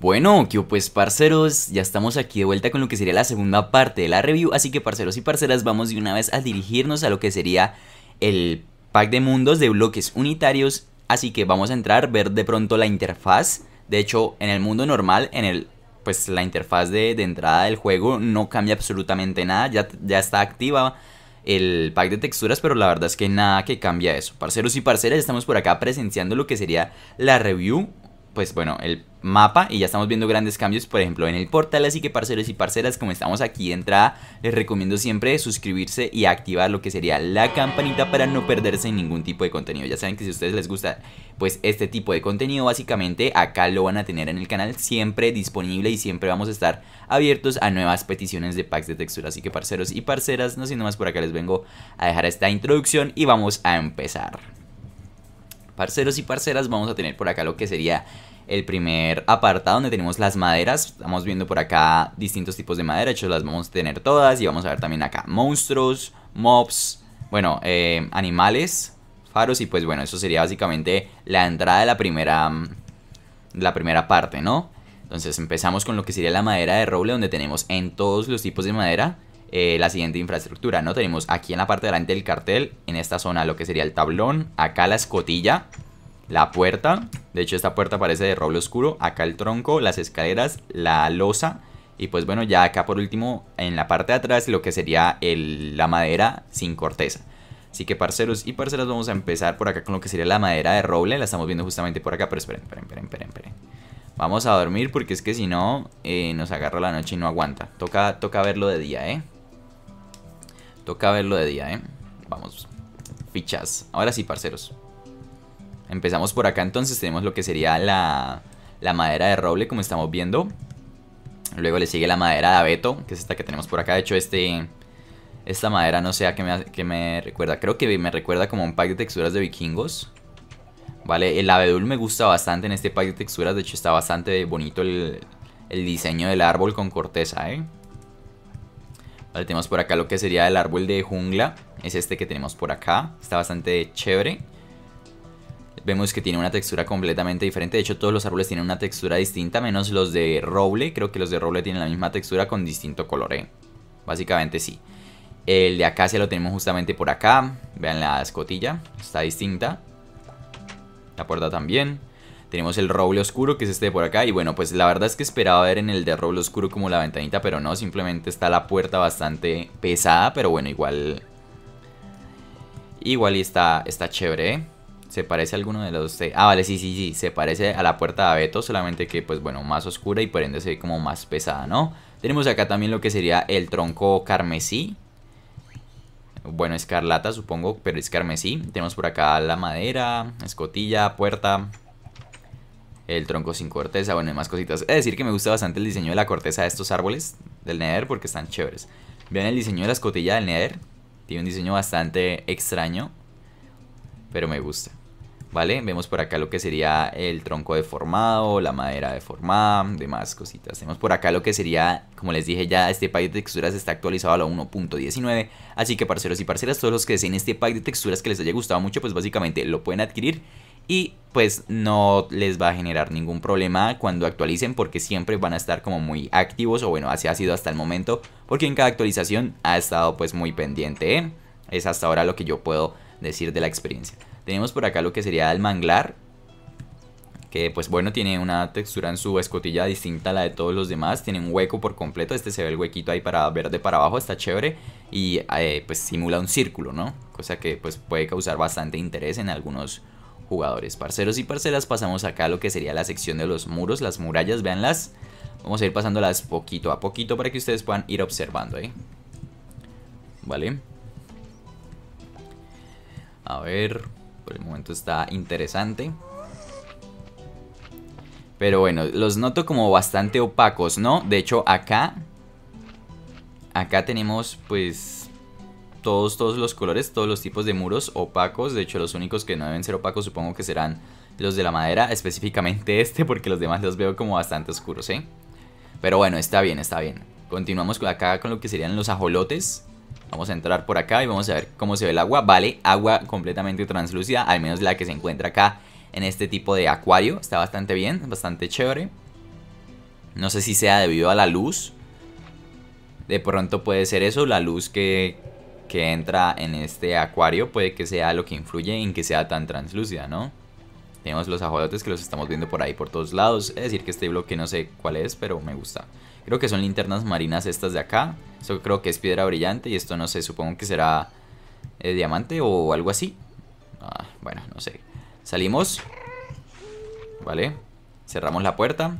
Bueno, que pues parceros, ya estamos aquí de vuelta con lo que sería la segunda parte de la review, así que parceros y parceras vamos de una vez a dirigirnos a lo que sería el pack de mundos de bloques unitarios, así que vamos a entrar, ver de pronto la interfaz, de hecho en el mundo normal, en el pues la interfaz de, entrada del juego no cambia absolutamente nada, ya, ya está activa el pack de texturas, pero la verdad es que nada que cambia eso. Parceros y parceras, estamos por acá presenciando lo que sería la review pues bueno, el mapa y ya estamos viendo grandes cambios, por ejemplo, en el portal. Así que, parceros y parceras, como estamos aquí de entrada, les recomiendo siempre suscribirse y activar lo que sería la campanita para no perderse ningún tipo de contenido. Ya saben que si a ustedes les gusta, pues este tipo de contenido, básicamente acá lo van a tener en el canal siempre disponible y siempre vamos a estar abiertos a nuevas peticiones de packs de textura. Así que, parceros y parceras, no siendo más por acá, les vengo a dejar esta introducción y vamos a empezar. Parceros y parceras, vamos a tener por acá lo que sería el primer apartado donde tenemos las maderas. Estamos viendo por acá distintos tipos de madera, de hecho las vamos a tener todas. Y vamos a ver también acá monstruos, mobs, bueno, eh, animales, faros. Y pues bueno, eso sería básicamente la entrada de la primera, mm, la primera parte, ¿no? Entonces empezamos con lo que sería la madera de roble, donde tenemos en todos los tipos de madera eh, la siguiente infraestructura, ¿no? Tenemos aquí en la parte delante del cartel, en esta zona lo que sería el tablón, acá la escotilla, la puerta, de hecho esta puerta parece de roble oscuro, acá el tronco, las escaleras, la losa y pues bueno, ya acá por último en la parte de atrás lo que sería el, la madera sin corteza. Así que parceros y parceras vamos a empezar por acá con lo que sería la madera de roble, la estamos viendo justamente por acá, pero esperen, esperen, esperen, esperen. Vamos a dormir porque es que si no eh, nos agarra la noche y no aguanta. Toca, toca verlo de día, ¿eh? Toca verlo de día, ¿eh? Vamos. Fichas. Ahora sí, parceros. Empezamos por acá entonces. Tenemos lo que sería la, la madera de roble, como estamos viendo. Luego le sigue la madera de abeto, que es esta que tenemos por acá. De hecho, este... Esta madera no sé a qué me, me recuerda. Creo que me recuerda como un pack de texturas de vikingos. Vale, el abedul me gusta bastante en este pack de texturas. De hecho, está bastante bonito el, el diseño del árbol con corteza, ¿eh? tenemos por acá lo que sería el árbol de jungla. Es este que tenemos por acá. Está bastante chévere. Vemos que tiene una textura completamente diferente. De hecho, todos los árboles tienen una textura distinta, menos los de roble. Creo que los de roble tienen la misma textura con distinto color, ¿eh? Básicamente sí. El de acacia lo tenemos justamente por acá. Vean la escotilla. Está distinta. La puerta también. Tenemos el roble oscuro, que es este de por acá. Y bueno, pues la verdad es que esperaba ver en el de roble oscuro como la ventanita, pero no. Simplemente está la puerta bastante pesada, pero bueno, igual... Igual y está, está chévere, ¿eh? Se parece a alguno de los... Ah, vale, sí, sí, sí. Se parece a la puerta de Abeto, solamente que, pues bueno, más oscura y por ende se ve como más pesada, ¿no? Tenemos acá también lo que sería el tronco carmesí. Bueno, escarlata supongo, pero es carmesí. Tenemos por acá la madera, escotilla, puerta, el tronco sin corteza, bueno, y más cositas. Es decir que me gusta bastante el diseño de la corteza de estos árboles del Nether porque están chéveres. Vean el diseño de la escotilla del Nether. Tiene un diseño bastante extraño, pero me gusta. ¿Vale? Vemos por acá lo que sería el tronco deformado, la madera deformada, demás cositas. Tenemos por acá lo que sería, como les dije ya, este pack de texturas está actualizado a la 1.19. Así que parceros y parceras, todos los que deseen este pack de texturas que les haya gustado mucho, pues básicamente lo pueden adquirir y pues no les va a generar ningún problema cuando actualicen porque siempre van a estar como muy activos o bueno así ha sido hasta el momento porque en cada actualización ha estado pues muy pendiente es hasta ahora lo que yo puedo decir de la experiencia tenemos por acá lo que sería el manglar que pues bueno tiene una textura en su escotilla distinta a la de todos los demás, tiene un hueco por completo, este se ve el huequito ahí para de para abajo, está chévere y eh, pues simula un círculo, ¿no? Cosa que pues puede causar bastante interés en algunos jugadores. Parceros y parceras, pasamos acá a lo que sería la sección de los muros, las murallas, véanlas. Vamos a ir pasándolas poquito a poquito para que ustedes puedan ir observando, ¿eh? Vale. A ver, por el momento está interesante. Pero bueno, los noto como bastante opacos, ¿no? De hecho, acá... Acá tenemos, pues todos, todos los colores, todos los tipos de muros opacos. De hecho, los únicos que no deben ser opacos supongo que serán los de la madera, específicamente este, porque los demás los veo como bastante oscuros, ¿eh? Pero bueno, está bien, está bien. Continuamos acá con lo que serían los ajolotes. Vamos a entrar por acá y vamos a ver cómo se ve el agua. Vale, agua completamente translúcida, al menos la que se encuentra acá en este tipo de acuario. Está bastante bien, bastante chévere. No sé si sea debido a la luz. De pronto puede ser eso, la luz que, que entra en este acuario puede que sea lo que influye en que sea tan translúcida, ¿no? Tenemos los ajolotes que los estamos viendo por ahí por todos lados. Es decir, que este bloque no sé cuál es, pero me gusta. Creo que son linternas marinas estas de acá. Esto creo que es piedra brillante y esto no sé, supongo que será eh, diamante o algo así. Ah, bueno, no sé. Salimos. Vale. Cerramos la puerta.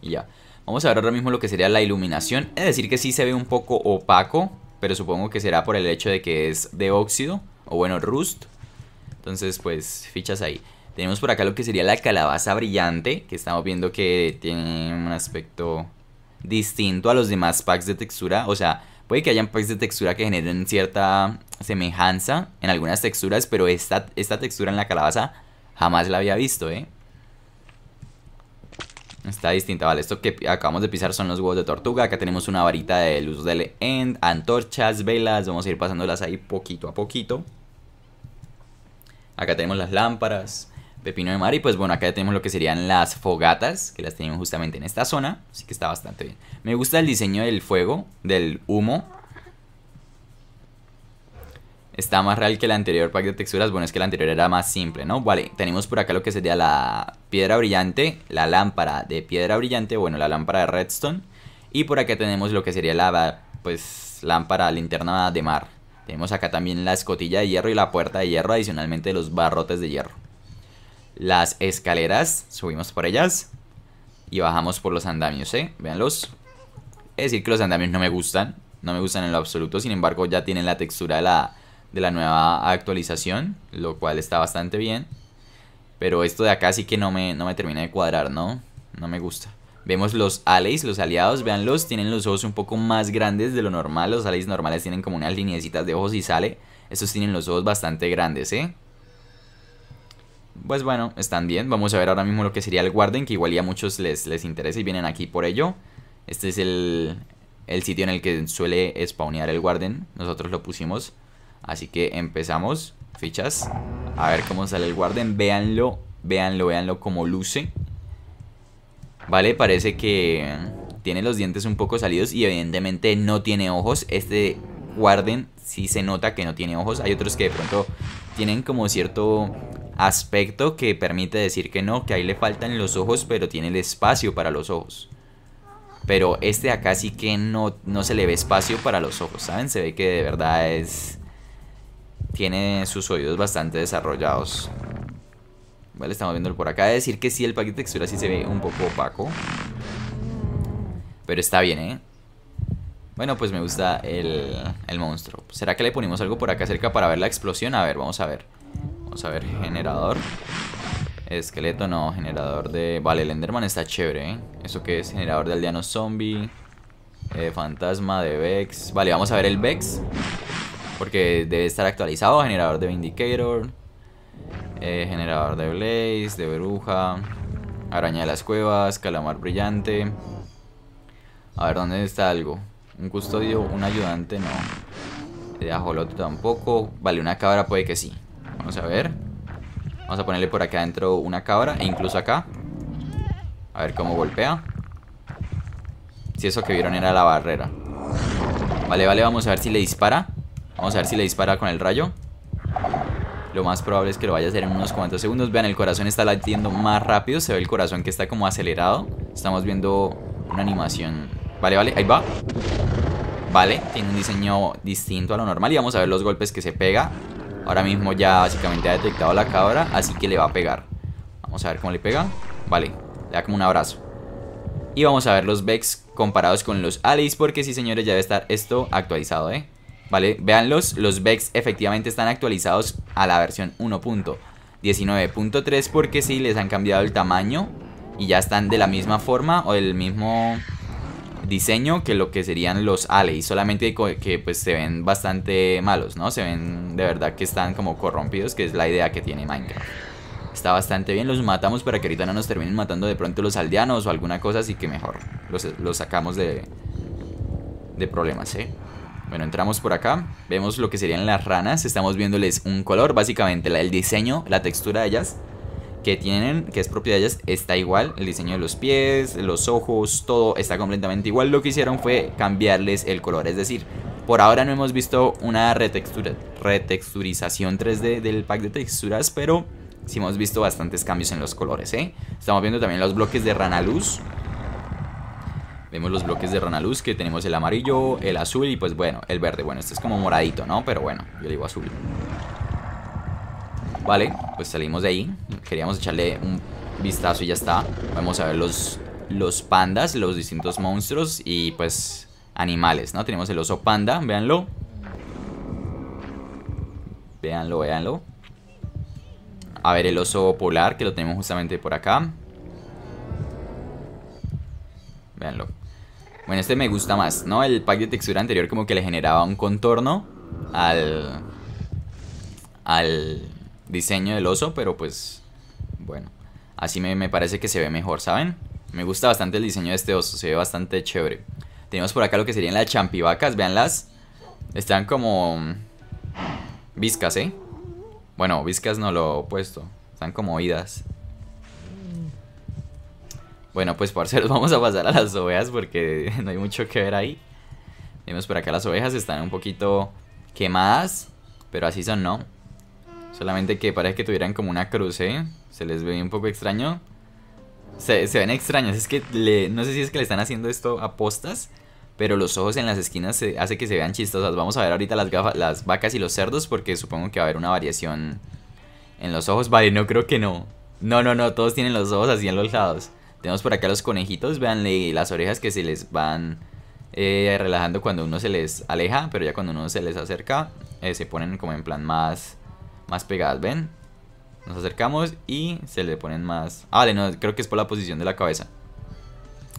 Y ya. Vamos a ver ahora mismo lo que sería la iluminación. Es decir, que sí se ve un poco opaco pero supongo que será por el hecho de que es de óxido, o bueno, rust. Entonces, pues, fichas ahí. Tenemos por acá lo que sería la calabaza brillante, que estamos viendo que tiene un aspecto distinto a los demás packs de textura. O sea, puede que hayan packs de textura que generen cierta semejanza en algunas texturas, pero esta, esta textura en la calabaza jamás la había visto, ¿eh? Está distinta, vale, esto que acabamos de pisar son los huevos de tortuga Acá tenemos una varita de luz del end, antorchas, velas Vamos a ir pasándolas ahí poquito a poquito Acá tenemos las lámparas, pepino de mar Y pues bueno, acá tenemos lo que serían las fogatas Que las tenemos justamente en esta zona Así que está bastante bien Me gusta el diseño del fuego, del humo Está más real que el anterior pack de texturas Bueno, es que el anterior era más simple, ¿no? Vale, tenemos por acá lo que sería la piedra brillante, la lámpara de piedra brillante, bueno, la lámpara de redstone. Y por acá tenemos lo que sería la pues lámpara linterna de mar. Tenemos acá también la escotilla de hierro y la puerta de hierro, adicionalmente los barrotes de hierro. Las escaleras, subimos por ellas y bajamos por los andamios, ¿eh? Veanlos. Es decir, que los andamios no me gustan, no me gustan en lo absoluto, sin embargo ya tienen la textura de la, de la nueva actualización, lo cual está bastante bien. Pero esto de acá sí que no me, no me termina de cuadrar, ¿no? No me gusta. Vemos los allies, los aliados, véanlos, tienen los ojos un poco más grandes de lo normal. Los allies normales tienen como unas lineecitas de ojos y sale. Estos tienen los ojos bastante grandes, ¿eh? Pues bueno, están bien. Vamos a ver ahora mismo lo que sería el Warden, que igual ya a muchos les, les interesa y vienen aquí por ello. Este es el, el sitio en el que suele spawnear el Warden. Nosotros lo pusimos. Así que empezamos. Fichas. A ver cómo sale el guarden Véanlo, véanlo, véanlo cómo luce. Vale, parece que tiene los dientes un poco salidos y evidentemente no tiene ojos. Este guarden sí se nota que no tiene ojos. Hay otros que de pronto tienen como cierto aspecto que permite decir que no, que ahí le faltan los ojos, pero tiene el espacio para los ojos. Pero este acá sí que no, no se le ve espacio para los ojos, ¿saben? Se ve que de verdad es tiene sus oídos bastante desarrollados. Vale, estamos el por acá. de decir que sí, el pack de textura sí se ve un poco opaco. Pero está bien, ¿eh? Bueno, pues me gusta el, el monstruo. ¿Será que le ponemos algo por acá cerca para ver la explosión? A ver, vamos a ver. Vamos a ver, generador. Esqueleto no, generador de... Vale, el Enderman está chévere, ¿eh? ¿Eso que es? Generador de aldeanos zombie. Eh, fantasma de Vex. Vale, vamos a ver el Vex. Porque debe estar actualizado. Generador de Vindicator. Eh, generador de Blaze, de Bruja. Araña de las Cuevas, Calamar Brillante. A ver, ¿dónde está algo? Un custodio, un ayudante, no. De ajolote tampoco. Vale, una cabra puede que sí. Vamos a ver. Vamos a ponerle por acá adentro una cabra. E incluso acá. A ver cómo golpea. Si eso que vieron era la barrera. Vale, vale, vamos a ver si le dispara. Vamos a ver si le dispara con el rayo. Lo más probable es que lo vaya a hacer en unos cuantos segundos. Vean, el corazón está latiendo más rápido. Se ve el corazón que está como acelerado. Estamos viendo una animación. Vale, vale, ahí va. Vale, tiene un diseño distinto a lo normal. Y vamos a ver los golpes que se pega. Ahora mismo ya básicamente ha detectado la cabra, así que le va a pegar. Vamos a ver cómo le pega. Vale, le da como un abrazo. Y vamos a ver los Vex comparados con los Alice, porque sí señores, ya debe estar esto actualizado, ¿eh? ¿vale? Veanlos, los Vex efectivamente están actualizados a la versión 1.19.3 porque sí les han cambiado el tamaño y ya están de la misma forma o del mismo diseño que lo que serían los y solamente que pues se ven bastante malos, ¿no? Se ven de verdad que están como corrompidos, que es la idea que tiene Minecraft. Está bastante bien, los matamos para que ahorita no nos terminen matando de pronto los aldeanos o alguna cosa, así que mejor los, los sacamos de, de problemas, ¿eh? Bueno, entramos por acá, vemos lo que serían las ranas, estamos viéndoles un color, básicamente el diseño, la textura de ellas que tienen, que es propiedad de ellas, está igual, el diseño de los pies, los ojos, todo está completamente igual, lo que hicieron fue cambiarles el color, es decir, por ahora no hemos visto una retexturización 3D del pack de texturas, pero sí hemos visto bastantes cambios en los colores, ¿eh? Estamos viendo también los bloques de rana luz, Vemos los bloques de Ranaluz que tenemos el amarillo, el azul y pues bueno, el verde. Bueno, este es como moradito, ¿no? Pero bueno, yo le digo azul. Vale, pues salimos de ahí. Queríamos echarle un vistazo y ya está. Vamos a ver los, los pandas, los distintos monstruos y pues animales, ¿no? Tenemos el oso panda, véanlo. Véanlo, véanlo. A ver el oso polar que lo tenemos justamente por acá. Véanlo. Bueno, este me gusta más, ¿no? El pack de textura anterior como que le generaba un contorno al... Al diseño del oso, pero pues... Bueno, así me, parece que se ve mejor, ¿saben? Me gusta bastante el diseño de este oso, se ve bastante chévere. Tenemos por acá lo que serían las champivacas, veanlas. Están como... Viscas, ¿eh? Bueno, viscas no lo he puesto. Están como oídas. Bueno, pues parceros, vamos a pasar a las ovejas porque no hay mucho que ver ahí. Vemos por acá las ovejas están un poquito quemadas, pero así son, ¿no? Solamente que parece que tuvieran como una cruz, ¿eh? Se les ve un poco extraño. Se, ven extraños. es que no sé si es que le están haciendo esto a postas, pero los ojos en las esquinas hace que se vean chistosas. Vamos a ver ahorita las, las vacas y los cerdos porque supongo que va a haber una variación en los ojos. Vale, no creo que no. No, no, no, todos tienen los ojos así en los lados. Tenemos por acá los conejitos, veanle las orejas que se les van eh, relajando cuando uno se les aleja, pero ya cuando uno se les acerca, eh, se ponen como en plan más, más pegadas, ¿ven? Nos acercamos y se le ponen más... Ah, vale, no, creo que es por la posición de la cabeza.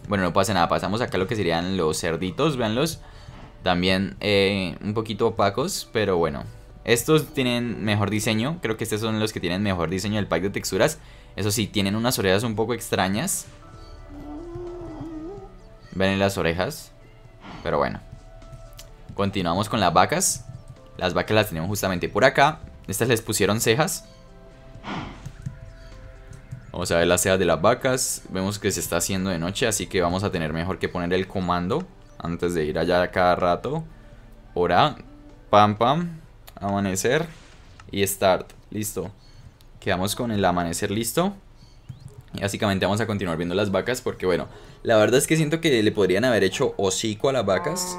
Bueno, no pasa nada, pasamos acá lo que serían los cerditos, veanlos. También eh, un poquito opacos, pero bueno. Estos tienen mejor diseño, creo que estos son los que tienen mejor diseño del pack de texturas. Eso sí, tienen unas orejas un poco extrañas. Ven en las orejas. Pero bueno. Continuamos con las vacas. Las vacas las tenemos justamente por acá. Estas les pusieron cejas. Vamos a ver las cejas de las vacas. Vemos que se está haciendo de noche, así que vamos a tener mejor que poner el comando antes de ir allá cada rato. Hora, pam pam, amanecer y start. Listo. Quedamos con el amanecer listo. Y básicamente vamos a continuar viendo las vacas porque bueno, la verdad es que siento que le podrían haber hecho hocico a las vacas.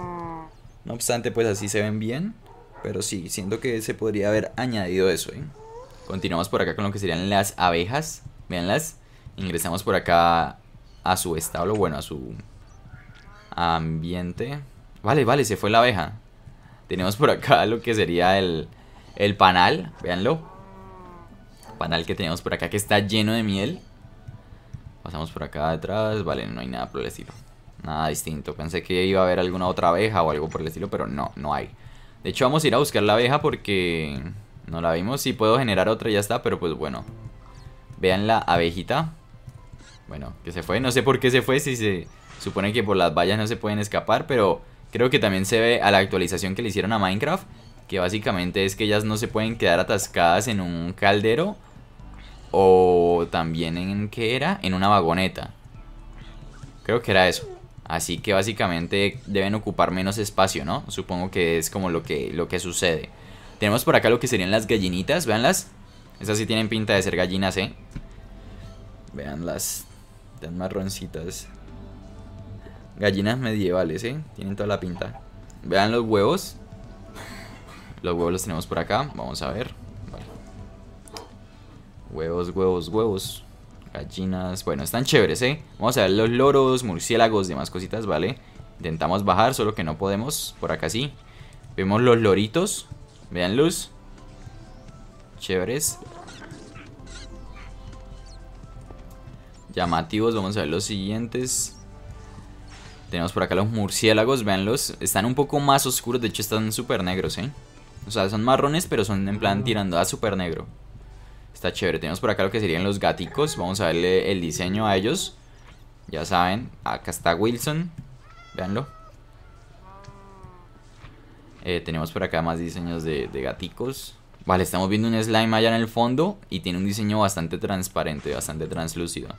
No obstante, pues así se ven bien. Pero sí, siento que se podría haber añadido eso. ¿eh? Continuamos por acá con lo que serían las abejas. Veanlas. Ingresamos por acá a su establo, bueno, a su ambiente. Vale, vale, se fue la abeja. Tenemos por acá lo que sería el, el panal, Veanlo panal que tenemos por acá que está lleno de miel. Pasamos por acá atrás. Vale, no hay nada por el estilo. Nada distinto. Pensé que iba a haber alguna otra abeja o algo por el estilo, pero no, no hay. De hecho, vamos a ir a buscar la abeja porque no la vimos. si puedo generar otra ya está, pero pues bueno. Vean la abejita. Bueno, que se fue. No sé por qué se fue, si se supone que por las vallas no se pueden escapar, pero creo que también se ve a la actualización que le hicieron a Minecraft, que básicamente es que ellas no se pueden quedar atascadas en un caldero o también en qué era, en una vagoneta. Creo que era eso. Así que básicamente deben ocupar menos espacio, ¿no? Supongo que es como lo que, lo que sucede. Tenemos por acá lo que serían las gallinitas, veanlas. Esas sí tienen pinta de ser gallinas, ¿eh? Veanlas, Están marroncitas. Gallinas medievales, ¿eh? Tienen toda la pinta. Vean los huevos. Los huevos los tenemos por acá, vamos a ver. Huevos, huevos, huevos. Gallinas. Bueno, están chéveres, ¿eh? Vamos a ver los loros, murciélagos, demás cositas, ¿vale? Intentamos bajar, solo que no podemos. Por acá sí. Vemos los loritos. Vean luz. Chéveres. Llamativos. Vamos a ver los siguientes. Tenemos por acá los murciélagos, veanlos. Están un poco más oscuros, de hecho están súper negros, ¿eh? O sea, son marrones, pero son en plan tirando a súper negro. Está chévere. Tenemos por acá lo que serían los gaticos. Vamos a darle el diseño a ellos. Ya saben, acá está Wilson. Veanlo. Eh, tenemos por acá más diseños de, gaticos. Vale, estamos viendo un slime allá en el fondo y tiene un diseño bastante transparente, bastante translúcido.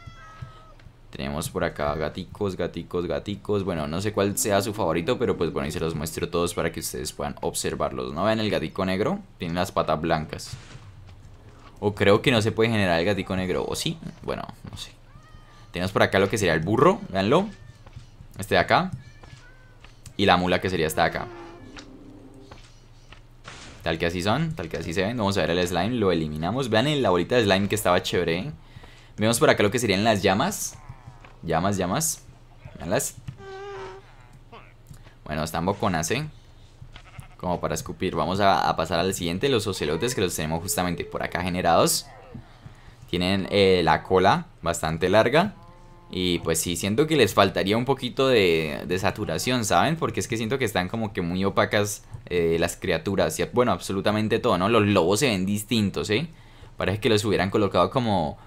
Tenemos por acá gaticos, gaticos, gaticos. Bueno, no sé cuál sea su favorito, pero pues bueno, ahí se los muestro todos para que ustedes puedan observarlos. ¿No ven el gatico negro? Tiene las patas blancas. O creo que no se puede generar el gatico negro. ¿O sí? Bueno, no sé. Tenemos por acá lo que sería el burro, veanlo. Este de acá. Y la mula que sería esta de acá. Tal que así son, tal que así se ven. Vamos a ver el slime, lo eliminamos. Vean en la bolita de slime que estaba chévere. Vemos por acá lo que serían las llamas. Llamas, llamas. Veanlas. Bueno, están boconas, ¿eh? como para escupir. Vamos a, pasar al siguiente, los ocelotes que los tenemos justamente por acá generados. Tienen eh, la cola bastante larga. Y pues sí, siento que les faltaría un poquito de, saturación, ¿saben? Porque es que siento que están como que muy opacas eh, las criaturas. Y, bueno, absolutamente todo, ¿no? Los lobos se ven distintos, ¿eh? Parece que los hubieran colocado como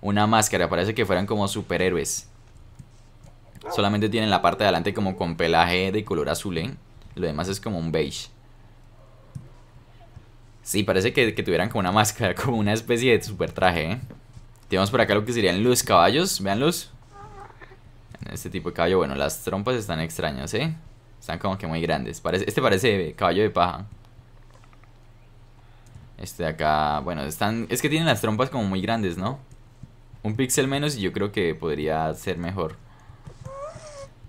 una máscara. Parece que fueran como superhéroes. Solamente tienen la parte de adelante como con pelaje de color azul, ¿eh? Lo demás es como un beige. Sí, parece que, tuvieran como una máscara, como una especie de super traje, ¿eh? Tenemos por acá lo que serían los caballos, veanlos. Este tipo de caballo, bueno, las trompas están extrañas, ¿eh? Están como que muy grandes. Parece, este parece caballo de paja. Este de acá, bueno, están... Es que tienen las trompas como muy grandes, ¿no? Un píxel menos y yo creo que podría ser mejor.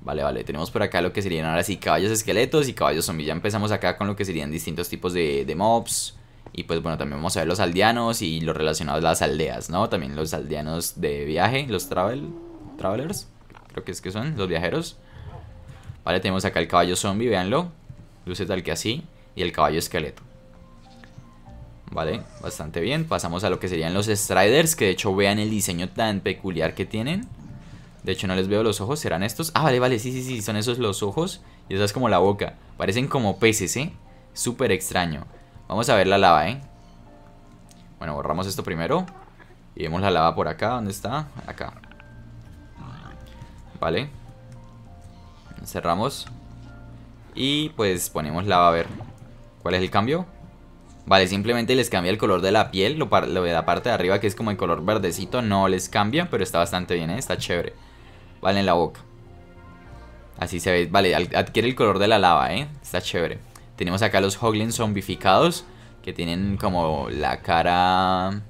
Vale, vale, tenemos por acá lo que serían ahora sí caballos esqueletos y caballos zombies. Ya empezamos acá con lo que serían distintos tipos de, de mobs. Y pues bueno, también vamos a ver los aldeanos y los relacionados a las aldeas, ¿no? También los aldeanos de viaje, los travel, travelers, creo que es que son, los viajeros. Vale, tenemos acá el caballo zombie, véanlo. Luce tal que así. Y el caballo esqueleto. Vale, bastante bien. Pasamos a lo que serían los striders, que de hecho vean el diseño tan peculiar que tienen. De hecho no les veo los ojos, ¿serán estos? Ah, vale, vale, sí, sí, sí, son esos los ojos y esa es como la boca. Parecen como peces, ¿eh? Súper extraño. Vamos a ver la lava, ¿eh? Bueno, borramos esto primero. Y vemos la lava por acá. ¿Dónde está? Acá. Vale. Cerramos. Y pues ponemos lava a ver. ¿Cuál es el cambio? Vale, simplemente les cambia el color de la piel. Lo, lo de la parte de arriba que es como el color verdecito no les cambia. Pero está bastante bien, ¿eh? Está chévere. Vale, en la boca. Así se ve. Vale, adquiere el color de la lava, ¿eh? Está chévere. Tenemos acá los Hoglins zombificados, que tienen como la cara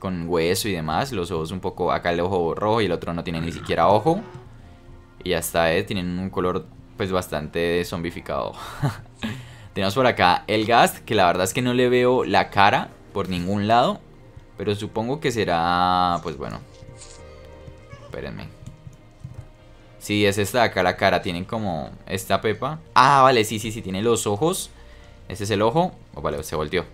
con hueso y demás. Los ojos un poco, acá el ojo rojo y el otro no tiene ni siquiera ojo. Y hasta eh, tienen un color pues bastante zombificado. Tenemos por acá el Gast, que la verdad es que no le veo la cara por ningún lado. Pero supongo que será, pues bueno. Espérenme, Sí, es esta de acá la cara. Tienen como esta pepa. Ah, vale, sí, sí, sí. Tiene los ojos. Este es el ojo. Oh, vale, se volteó.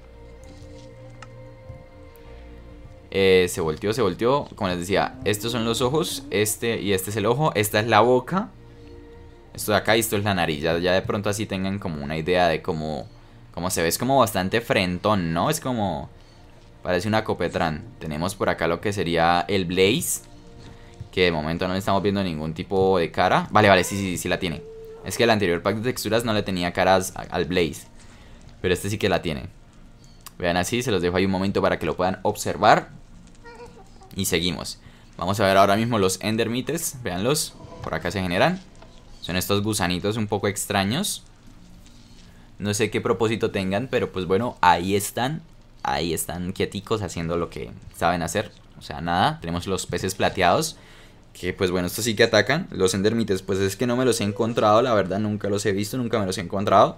Eh, se volteó, se volteó. Como les decía, estos son los ojos. Este y este es el ojo. Esta es la boca. Esto de acá y esto es la nariz. Ya, de pronto así tengan como una idea de cómo, cómo se ve. Es como bastante frentón, ¿no? Es como... Parece una copetrán. Tenemos por acá lo que sería el blaze. Que de momento no le estamos viendo ningún tipo de cara Vale, vale, sí, sí, sí la tiene Es que el anterior pack de texturas no le tenía caras al Blaze Pero este sí que la tiene Vean así, se los dejo ahí un momento para que lo puedan observar Y seguimos Vamos a ver ahora mismo los Endermites Veanlos, por acá se generan Son estos gusanitos un poco extraños No sé qué propósito tengan, pero pues bueno, ahí están Ahí están quieticos haciendo lo que saben hacer o sea, nada, tenemos los peces plateados que pues bueno, estos sí que atacan. Los endermites, pues es que no me los he encontrado, la verdad, nunca los he visto, nunca me los he encontrado.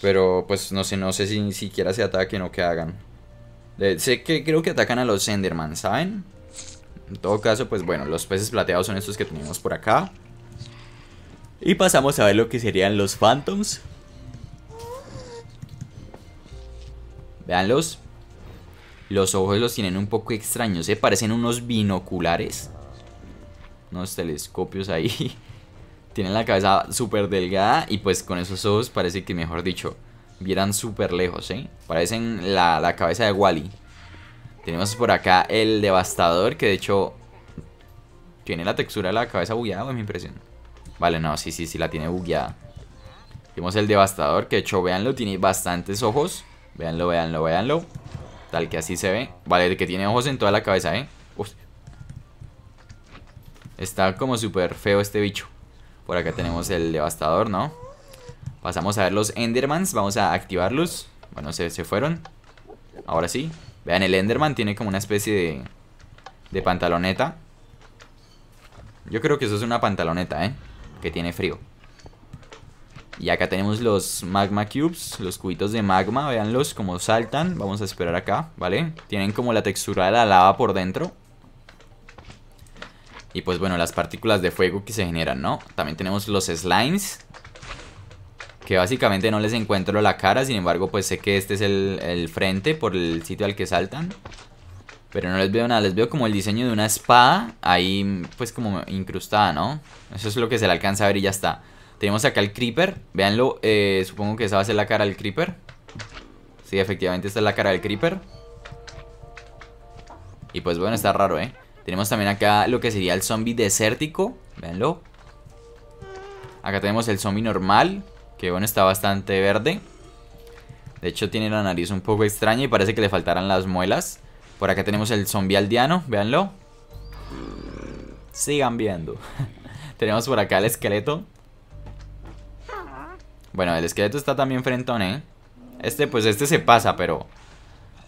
Pero pues no sé, no sé si ni siquiera se ataquen o que hagan. sé que creo que atacan a los Enderman, ¿saben? En todo caso, pues bueno, los peces plateados son estos que tenemos por acá. Y pasamos a ver lo que serían los Phantoms. Veanlos. Los ojos los tienen un poco extraños, se ¿eh? parecen unos binoculares unos telescopios ahí. Tienen la cabeza súper delgada y pues con esos ojos parece que, mejor dicho, vieran súper lejos, ¿eh? Parecen la, cabeza de Wally. Tenemos por acá el devastador que de hecho tiene la textura de la cabeza bugueada, es mi impresión. Vale, no, sí, sí, sí, la tiene bugueada. Tenemos el devastador que de hecho, véanlo, tiene bastantes ojos. Véanlo, véanlo, véanlo. Tal que así se ve. Vale, que tiene ojos en toda la cabeza, ¿eh? Uf, Está como súper feo este bicho. Por acá tenemos el devastador, ¿no? Pasamos a ver los Endermans. Vamos a activarlos. Bueno, se, se fueron. Ahora sí. Vean, el Enderman tiene como una especie de, de pantaloneta. Yo creo que eso es una pantaloneta, ¿eh? Que tiene frío. Y acá tenemos los magma cubes, los cubitos de magma, Veanlos como saltan. Vamos a esperar acá, ¿vale? Tienen como la textura de la lava por dentro. Y pues bueno, las partículas de fuego que se generan, ¿no? También tenemos los slimes. Que básicamente no les encuentro la cara, sin embargo pues sé que este es el, frente por el sitio al que saltan. Pero no les veo nada, les veo como el diseño de una espada ahí pues como incrustada, ¿no? Eso es lo que se le alcanza a ver y ya está. Tenemos acá el creeper, véanlo, eh, supongo que esa va a ser la cara del creeper. Sí, efectivamente esta es la cara del creeper. Y pues bueno, está raro, ¿eh? Tenemos también acá lo que sería el zombie desértico. Véanlo. Acá tenemos el zombie normal. Que bueno, está bastante verde. De hecho, tiene la nariz un poco extraña y parece que le faltarán las muelas. Por acá tenemos el zombie aldeano. Véanlo. Sigan viendo. tenemos por acá el esqueleto. Bueno, el esqueleto está también frentón, ¿eh? Este, pues este se pasa, pero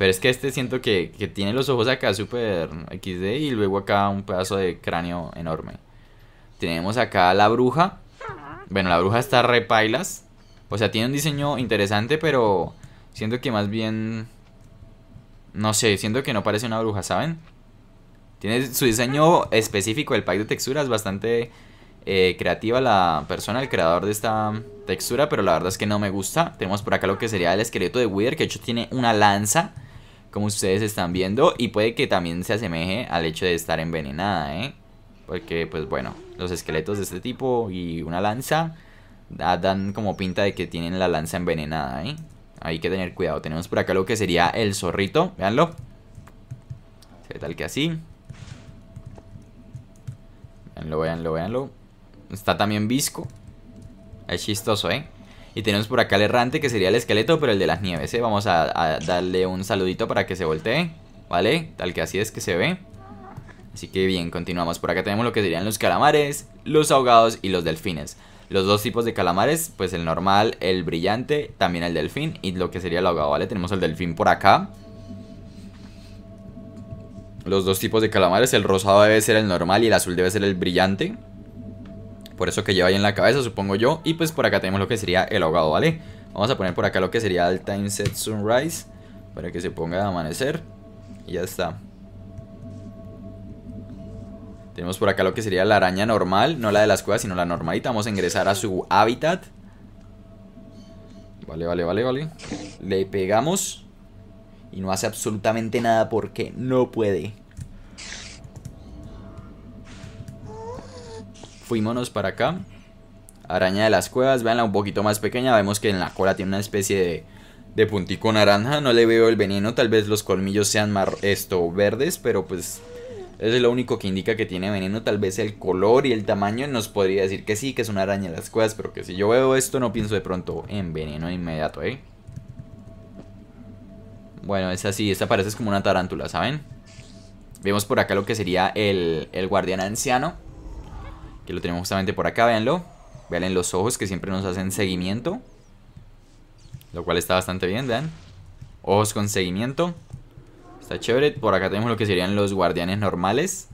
pero es que este siento que, tiene los ojos acá Super XD y luego acá un pedazo de cráneo enorme. Tenemos acá la bruja. Bueno, la bruja está repailas. O sea, tiene un diseño interesante, pero siento que más bien... No sé, siento que no parece una bruja, ¿saben? Tiene su diseño específico, el pack de texturas, bastante eh, creativa la persona, el creador de esta textura, pero la verdad es que no me gusta. Tenemos por acá lo que sería el esqueleto de Wither, que de hecho tiene una lanza como ustedes están viendo. Y puede que también se asemeje al hecho de estar envenenada, ¿eh? Porque, pues bueno, los esqueletos de este tipo y una lanza dan como pinta de que tienen la lanza envenenada, ¿eh? Hay que tener cuidado. Tenemos por acá lo que sería el zorrito, veanlo. Se ve tal que así. Veanlo, veanlo, veanlo. Está también visco. Es chistoso, ¿eh? Y tenemos por acá el errante, que sería el esqueleto, pero el de las nieves, ¿eh? Vamos a, darle un saludito para que se voltee, ¿vale? Tal que así es que se ve. Así que bien, continuamos. Por acá tenemos lo que serían los calamares, los ahogados y los delfines. Los dos tipos de calamares, pues el normal, el brillante, también el delfín y lo que sería el ahogado, ¿vale? Tenemos el delfín por acá. Los dos tipos de calamares, el rosado debe ser el normal y el azul debe ser el brillante. Por eso que lleva ahí en la cabeza, supongo yo. Y pues por acá tenemos lo que sería el ahogado, ¿vale? Vamos a poner por acá lo que sería el time set sunrise. Para que se ponga a amanecer. Y ya está. Tenemos por acá lo que sería la araña normal. No la de las cuevas, sino la normalita. Vamos a ingresar a su hábitat. Vale, vale, vale, vale. Le pegamos. Y no hace absolutamente nada porque no puede. Fuímonos para acá. Araña de las cuevas, veanla un poquito más pequeña. Vemos que en la cola tiene una especie de, de puntico naranja. No le veo el veneno, tal vez los colmillos sean más esto verdes, pero pues es lo único que indica que tiene veneno. Tal vez el color y el tamaño nos podría decir que sí, que es una araña de las cuevas, pero que si yo veo esto no pienso de pronto en veneno inmediato, ¿eh? Bueno, es así esta parece como una tarántula, ¿saben? Vemos por acá lo que sería el, el guardián anciano. Que lo tenemos justamente por acá, véanlo. Vean los ojos que siempre nos hacen seguimiento. Lo cual está bastante bien, vean. Ojos con seguimiento. Está chévere. Por acá tenemos lo que serían los guardianes normales.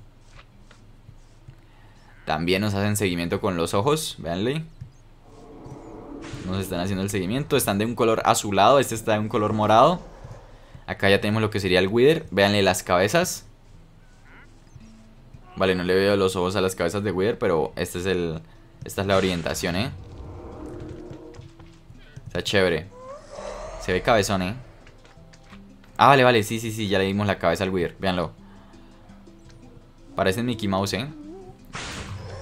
También nos hacen seguimiento con los ojos, véanle. Nos están haciendo el seguimiento. Están de un color azulado, este está de un color morado. Acá ya tenemos lo que sería el Wither. Véanle las cabezas. Vale, no le veo los ojos a las cabezas de Wither, pero este es el, esta es la orientación, ¿eh? Está chévere. Se ve cabezón, ¿eh? Ah, vale, vale, sí, sí, sí, ya le dimos la cabeza al Wither, véanlo. Parece Mickey Mouse, ¿eh?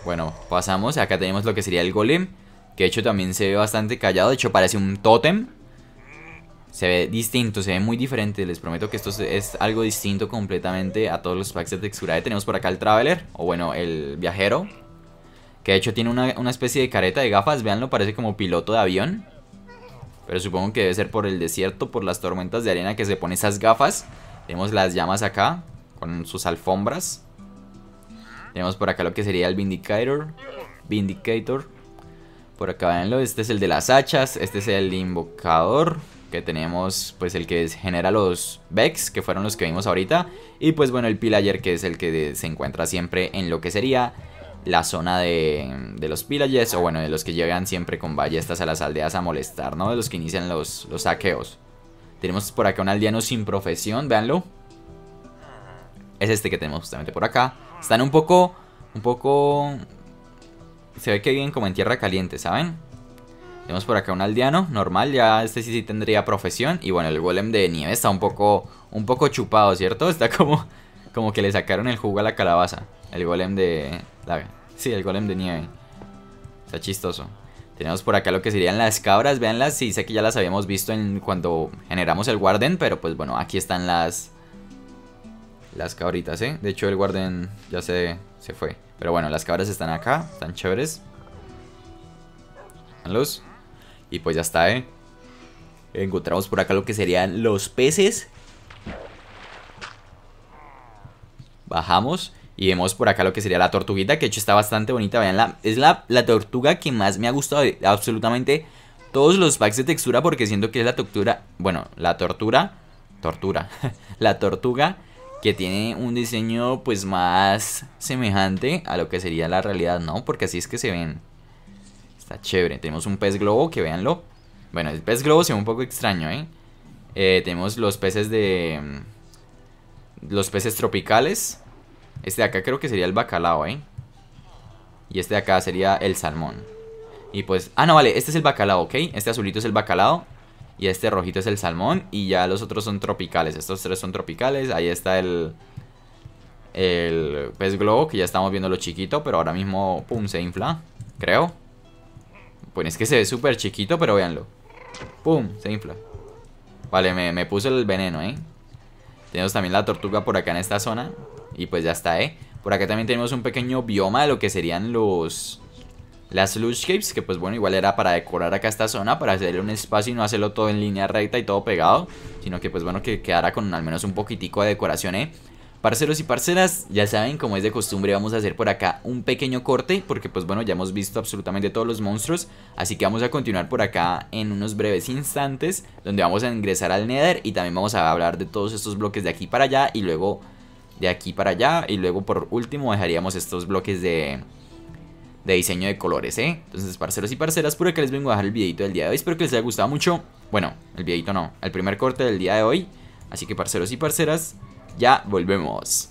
Bueno, pasamos, acá tenemos lo que sería el golem, que de hecho también se ve bastante callado, de hecho parece un tótem se ve distinto, se ve muy diferente. Les prometo que esto es algo distinto completamente a todos los packs de textura tenemos por acá. El Traveler, o bueno, el Viajero, que de hecho tiene una, especie de careta de gafas. Veanlo, parece como piloto de avión. Pero supongo que debe ser por el desierto, por las tormentas de arena que se pone esas gafas. Tenemos las llamas acá, con sus alfombras. Tenemos por acá lo que sería el Vindicator. Vindicator. Por acá, veanlo, este es el de las hachas, este es el invocador que tenemos pues el que genera los Vex, que fueron los que vimos ahorita, y pues bueno el Pillager que es el que se encuentra siempre en lo que sería la zona de, los Pillagers, o bueno, de los que llegan siempre con ballestas a las aldeas a molestar, ¿no? De los que inician los, saqueos. Tenemos por acá un aldeano sin profesión, véanlo. Es este que tenemos justamente por acá. Están un poco, un poco... Se ve que viven como en tierra caliente, ¿saben? Tenemos por acá un aldeano normal, ya este sí, sí tendría profesión. Y bueno, el golem de nieve está un poco, un poco chupado, ¿cierto? Está como, como que le sacaron el jugo a la calabaza. El golem de... sí, el golem de nieve. Está chistoso. Tenemos por acá lo que serían las cabras, veanlas. Sí, sé que ya las habíamos visto en cuando generamos el guarden, pero pues bueno, aquí están las... Las cabritas, ¿eh? De hecho el guarden ya se, se fue. Pero bueno, las cabras están acá, están chéveres. Luz. Y pues ya está, ¿eh? Encontramos por acá lo que serían los peces. Bajamos y vemos por acá lo que sería la tortuguita, que de hecho está bastante bonita. Vean, la, es la, la, tortuga que más me ha gustado absolutamente todos los packs de textura, porque siento que es la tortura, bueno, la tortura, tortura, la tortuga que tiene un diseño pues más semejante a lo que sería la realidad, ¿no? Porque así es que se ven chévere. Tenemos un pez globo, que véanlo. Bueno, el pez globo se ve un poco extraño, ¿eh? eh tenemos los peces de... Mm, los peces tropicales. Este de acá creo que sería el bacalao, ¿eh? Y este de acá sería el salmón. Y pues... Ah, no, vale. Este es el bacalao, ¿ok? Este azulito es el bacalao. Y este rojito es el salmón. Y ya los otros son tropicales. Estos tres son tropicales. Ahí está el... El pez globo, que ya estamos viendo lo chiquito, pero ahora mismo, pum, se infla, creo. Pues es que se ve súper chiquito, pero véanlo. ¡Pum! Se infla. Vale, me, me puso el veneno, ¿eh? Tenemos también la tortuga por acá en esta zona. Y pues ya está, ¿eh? Por acá también tenemos un pequeño bioma de lo que serían los... Las Lushcapes, que pues bueno, igual era para decorar acá esta zona, para hacerle un espacio y no hacerlo todo en línea recta y todo pegado, sino que pues bueno, que quedara con al menos un poquitico de decoración, ¿eh? Parceros y parceras, ya saben, como es de costumbre, vamos a hacer por acá un pequeño corte, porque pues bueno, ya hemos visto absolutamente todos los monstruos, así que vamos a continuar por acá en unos breves instantes, donde vamos a ingresar al Nether y también vamos a hablar de todos estos bloques de aquí para allá y luego de aquí para allá y luego por último dejaríamos estos bloques de, diseño de colores, ¿eh? Entonces, parceros y parceras, por acá les vengo a dejar el videito del día de hoy. Espero que les haya gustado mucho. Bueno, el videito no, el primer corte del día de hoy. Así que, parceros y parceras, ya volvemos.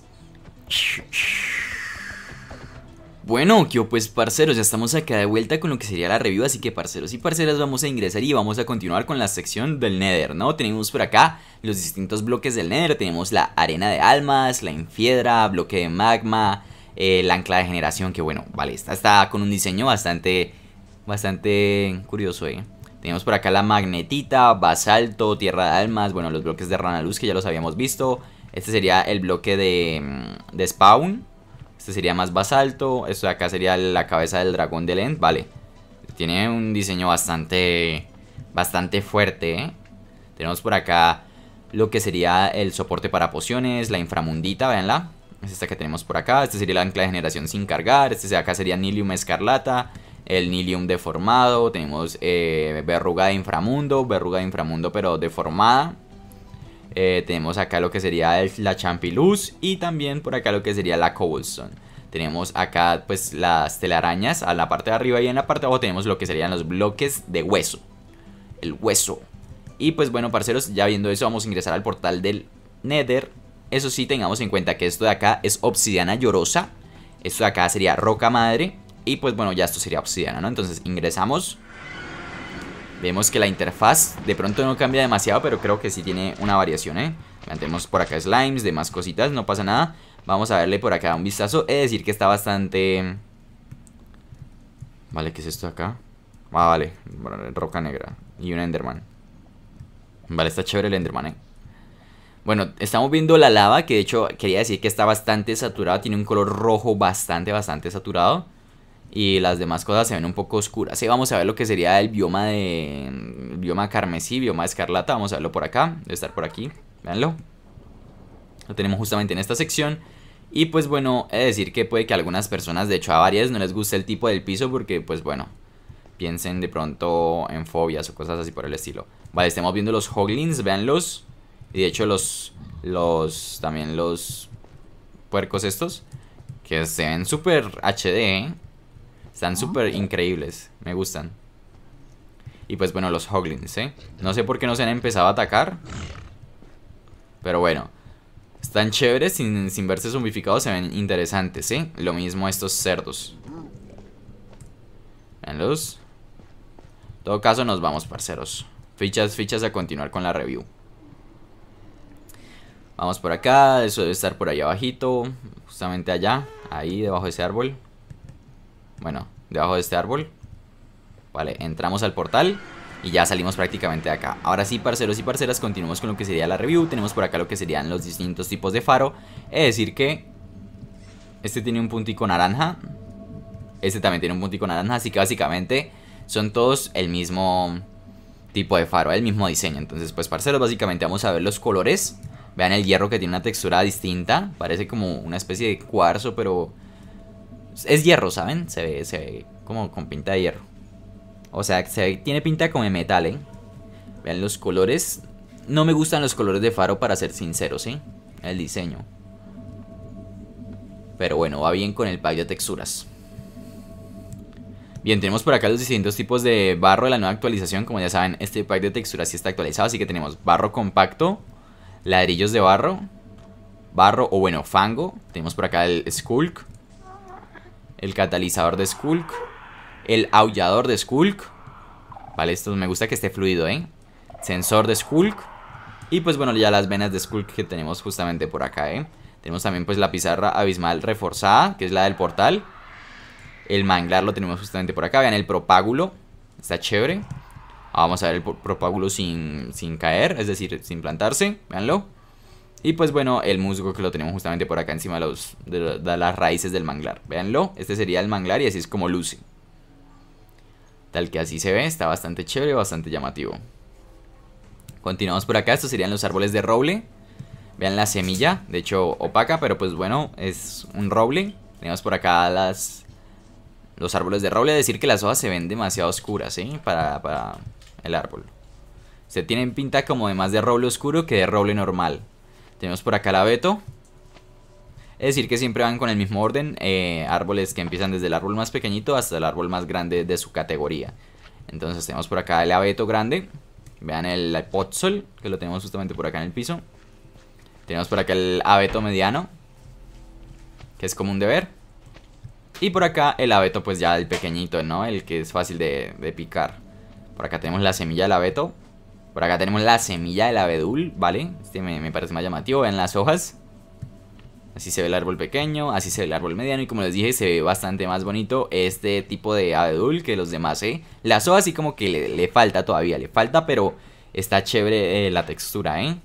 Bueno, yo pues parceros, ya estamos acá de vuelta con lo que sería la review, así que parceros y parceras vamos a ingresar y vamos a continuar con la sección del Nether, ¿no? Tenemos por acá los distintos bloques del Nether, tenemos la arena de almas, la infiedra, bloque de magma, el eh, ancla de generación, que bueno, vale, está, está con un diseño bastante, bastante curioso, ¿eh? Tenemos por acá la magnetita, basalto, tierra de almas, bueno, los bloques de rana luz que ya los habíamos visto, este sería el bloque de, mm, de spawn. Este sería más basalto. Esto de acá sería la cabeza del dragón de Lent. Vale. Tiene un diseño bastante, bastante fuerte. ¿eh? Tenemos por acá lo que sería el soporte para pociones, la inframundita, véanla. Es esta que tenemos por acá. Este sería el ancla de generación sin cargar. Este de acá sería Nilium Escarlata. El Nilium deformado. Tenemos eh, verruga de inframundo. Verruga de inframundo pero deformada. Eh, tenemos acá lo que sería la Champiluz y también por acá lo que sería la Cobblestone. Tenemos acá pues las telarañas a la parte de arriba y en la parte de abajo tenemos lo que serían los bloques de hueso. El hueso. Y pues bueno, parceros, ya viendo eso vamos a ingresar al portal del Nether. Eso sí, tengamos en cuenta que esto de acá es obsidiana llorosa. Esto de acá sería roca madre. Y pues bueno, ya esto sería obsidiana, ¿no? Entonces ingresamos. Vemos que la interfaz de pronto no cambia demasiado, pero creo que sí tiene una variación, ¿eh? Mantemos por acá slimes, demás cositas, no pasa nada. Vamos a verle por acá un vistazo. Es decir que está bastante... Vale, ¿qué es esto acá? Ah, vale, roca negra y un Enderman. Vale, está chévere el Enderman, ¿eh? Bueno, estamos viendo la lava, que de hecho quería decir que está bastante saturada, tiene un color rojo bastante, bastante saturado y las demás cosas se ven un poco oscuras. Sí, vamos a ver lo que sería el bioma de bioma carmesí, bioma escarlata, vamos a verlo por acá, debe estar por aquí, véanlo. Lo tenemos justamente en esta sección. Y pues bueno, he de decir que puede que algunas personas, de hecho a varias, no les guste el tipo del piso porque pues bueno, piensen de pronto en fobias o cosas así por el estilo. Vale, estemos viendo los hoglins, véanlos. Y de hecho los, los, también los puercos estos, que se ven súper HD, ¿eh? Están ah. súper increíbles, me gustan. Y pues bueno, los Hoglins, ¿eh? No sé por qué no se han empezado a atacar. Pero bueno. Están chéveres, sin, sin verse zombificados se ven interesantes, ¿eh? Lo mismo estos cerdos. Venlos. En todo caso, nos vamos, parceros. Fichas, fichas a continuar con la review. Vamos por acá, eso debe estar por allá abajito, justamente allá, ahí debajo de ese árbol. Bueno, debajo de este árbol. Vale, entramos al portal y ya salimos prácticamente de acá. Ahora sí, parceros y parceras, continuamos con lo que sería la review. Tenemos por acá lo que serían los distintos tipos de faro. Es decir que este tiene un puntico naranja. Este también tiene un puntico naranja, así que básicamente son todos el mismo tipo de faro, el mismo diseño. Entonces, pues parceros, básicamente vamos a ver los colores. Vean el hierro que tiene una textura distinta, parece como una especie de cuarzo, pero es hierro, ¿saben? Se ve, se como con pinta de hierro. O sea, se tiene pinta como de metal, ¿eh? Vean los colores. No me gustan los colores de faro, para ser sincero, ¿sí? El diseño. Pero bueno, va bien con el pack de texturas. Bien, tenemos por acá los distintos tipos de barro de la nueva actualización. Como ya saben, este pack de texturas sí está actualizado. Así que tenemos barro compacto, ladrillos de barro, barro o bueno, fango. Tenemos por acá el skulk, el catalizador de Skulk, el aullador de Skulk. Vale, esto me gusta que esté fluido, ¿eh? Sensor de Skulk. Y pues bueno, ya las venas de Skulk que tenemos justamente por acá, ¿eh? Tenemos también pues la pizarra abismal reforzada, que es la del portal. El manglar lo tenemos justamente por acá. Vean el propágulo. Está chévere. Vamos a ver el propágulo sin, sin caer, es decir, sin plantarse. Veanlo. Y pues bueno, el musgo que lo tenemos justamente por acá encima de, los, de, las raíces del manglar. Véanlo, este sería el manglar y así es como luce. Tal que así se ve, está bastante chévere, bastante llamativo. Continuamos por acá, estos serían los árboles de roble. Vean la semilla, de hecho opaca, pero pues bueno, es un roble. Tenemos por acá las, los árboles de roble. Decir que las hojas se ven demasiado oscuras, ¿sí? ¿eh? Para, para el árbol. Se tienen pinta como de más de roble oscuro que de roble normal. Tenemos por acá el abeto, Es decir, que siempre van con el mismo orden, eh, árboles que empiezan desde el árbol más pequeñito hasta el árbol más grande de su categoría. Entonces tenemos por acá el abeto grande, vean el potzol, que lo tenemos justamente por acá en el piso. Tenemos por acá el abeto mediano, que es común de ver. Y por acá el abeto pues ya el pequeñito, ¿no? El que es fácil de, de picar. Por acá tenemos la semilla del abeto, por acá tenemos la semilla del abedul, ¿vale? Este me, parece más llamativo. Vean las hojas. Así se ve el árbol pequeño, así se ve el árbol mediano y como les dije se ve bastante más bonito este tipo de abedul que los demás, ¿eh? Las hojas sí como que le, falta todavía, le falta, pero está chévere eh, la textura, ¿eh?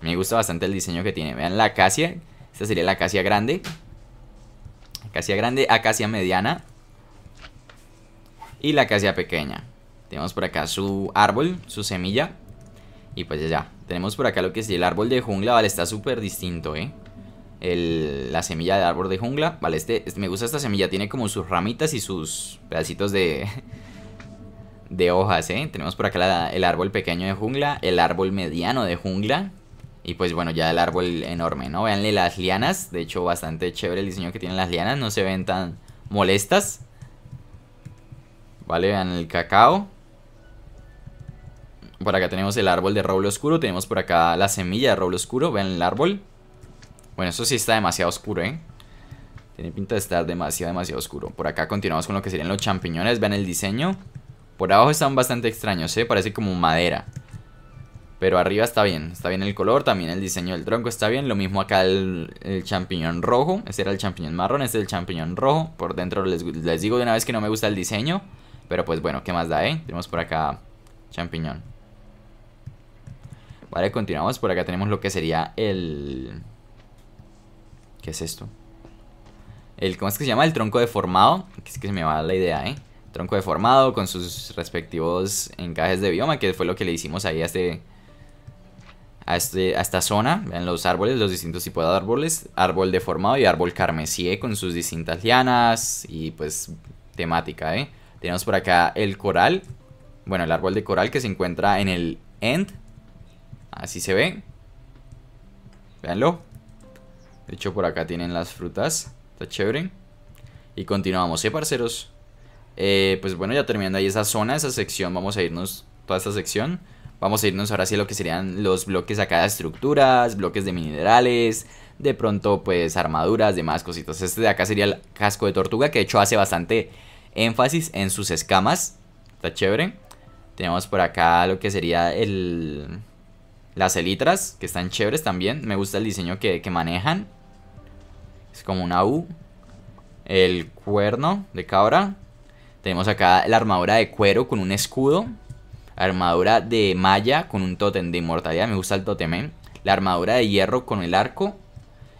Me gusta bastante el diseño que tiene. Vean la acacia, esta sería la acacia grande. Acacia grande, acacia mediana y la acacia pequeña. Tenemos por acá su árbol, su semilla. Y pues ya, tenemos por acá lo que es el árbol de jungla, vale, está súper distinto, ¿eh? la semilla de árbol de jungla, vale, este, este, me gusta esta semilla, tiene como sus ramitas y sus pedacitos de, de hojas, ¿eh? Tenemos por acá el árbol pequeño de jungla, el árbol mediano de jungla, y pues bueno, ya el árbol enorme, ¿no? Veanle las lianas. De hecho, bastante chévere el diseño que tienen las lianas. No se ven tan molestas. Vale, vean el cacao. Por acá tenemos el árbol de roble oscuro. Tenemos por acá la semilla de roble oscuro. Vean el árbol. Bueno, eso sí está demasiado oscuro, ¿eh? Tiene pinta de estar demasiado, demasiado oscuro. Por acá continuamos con lo que serían los champiñones. Vean el diseño. Por abajo están bastante extraños, ¿eh? Parece como madera. Pero arriba está bien. Está bien el color, también el diseño del tronco está bien. Lo mismo acá el, champiñón rojo. Este era el champiñón marrón, este es el champiñón rojo. Por dentro les, les digo de una vez que no me gusta el diseño. Pero pues bueno, ¿qué más da, eh? Tenemos por acá champiñón. Vale, continuamos. Por acá tenemos lo que sería el... ¿Qué es esto? El, ¿Cómo es que se llama? El tronco deformado. Que es que se me va la idea, ¿eh? Tronco deformado con sus respectivos encajes de bioma, que fue lo que le hicimos ahí a este... A, este, a esta zona, vean los árboles, los distintos tipos de árboles, árbol deformado y árbol carmesí eh, con sus distintas lianas y pues temática, ¿eh? Tenemos por acá el coral, bueno, el árbol de coral que se encuentra en el end Así se ve. Veanlo. De hecho, por acá tienen las frutas. Está chévere. Y continuamos, ¿eh, parceros? Eh, pues bueno, ya terminando ahí esa zona, esa sección, vamos a irnos, toda esta sección. Vamos a irnos ahora sí a lo que serían los bloques acá de estructuras, bloques de minerales, de pronto pues armaduras, demás cositas. Este de acá sería el casco de tortuga, que de hecho hace bastante énfasis en sus escamas. Está chévere. Tenemos por acá lo que sería el... Las elitras, que están chéveres también. Me gusta el diseño que, manejan. Es como una U. El cuerno de cabra. Tenemos acá la armadura de cuero con un escudo. Armadura de malla con un tótem de inmortalidad. Me gusta el tótem ¿eh? La armadura de hierro con el arco.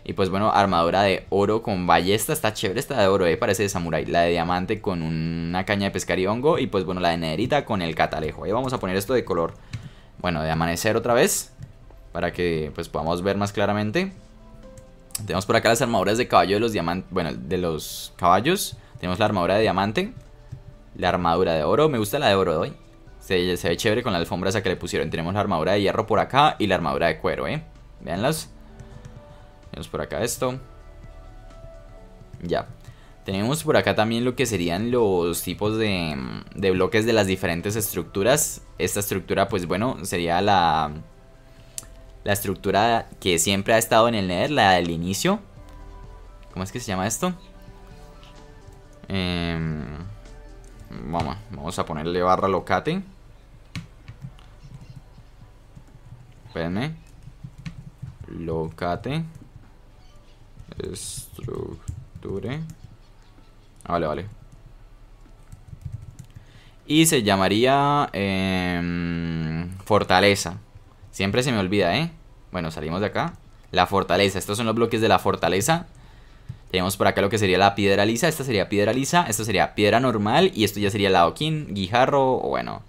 Y pues bueno, armadura de oro con ballesta. Está chévere esta de oro, eh. Parece de samurái. La de diamante con una caña de pescar y hongo. Y pues bueno, la de nederita con el catalejo. Ahí ¿eh? vamos a poner esto de color bueno, de amanecer otra vez. Para que pues podamos ver más claramente. Tenemos por acá las armaduras de caballo de los diamantes. Bueno, de los caballos. Tenemos la armadura de diamante. La armadura de oro. Me gusta la de oro de hoy. Se, se ve chévere con la alfombra esa que le pusieron. Tenemos la armadura de hierro por acá y la armadura de cuero, ¿eh? Veanlas. Tenemos por acá esto. Ya. Tenemos por acá también lo que serían los tipos de, bloques de las diferentes estructuras. Esta estructura, pues bueno, sería la, la estructura que siempre ha estado en el Nether, la del inicio. ¿Cómo es que se llama esto? Em, vamos, vamos a ponerle barra locate. Espérenme. Locate. Estructure. Ah, vale, vale. Y se llamaría em, Fortaleza. Siempre se me olvida, ¿eh? Bueno, salimos de acá. La fortaleza. Estos son los bloques de la fortaleza. Tenemos por acá lo que sería la piedra lisa. Esta sería piedra lisa. esta sería piedra normal. Y esto ya sería el adoquín, guijarro. O bueno,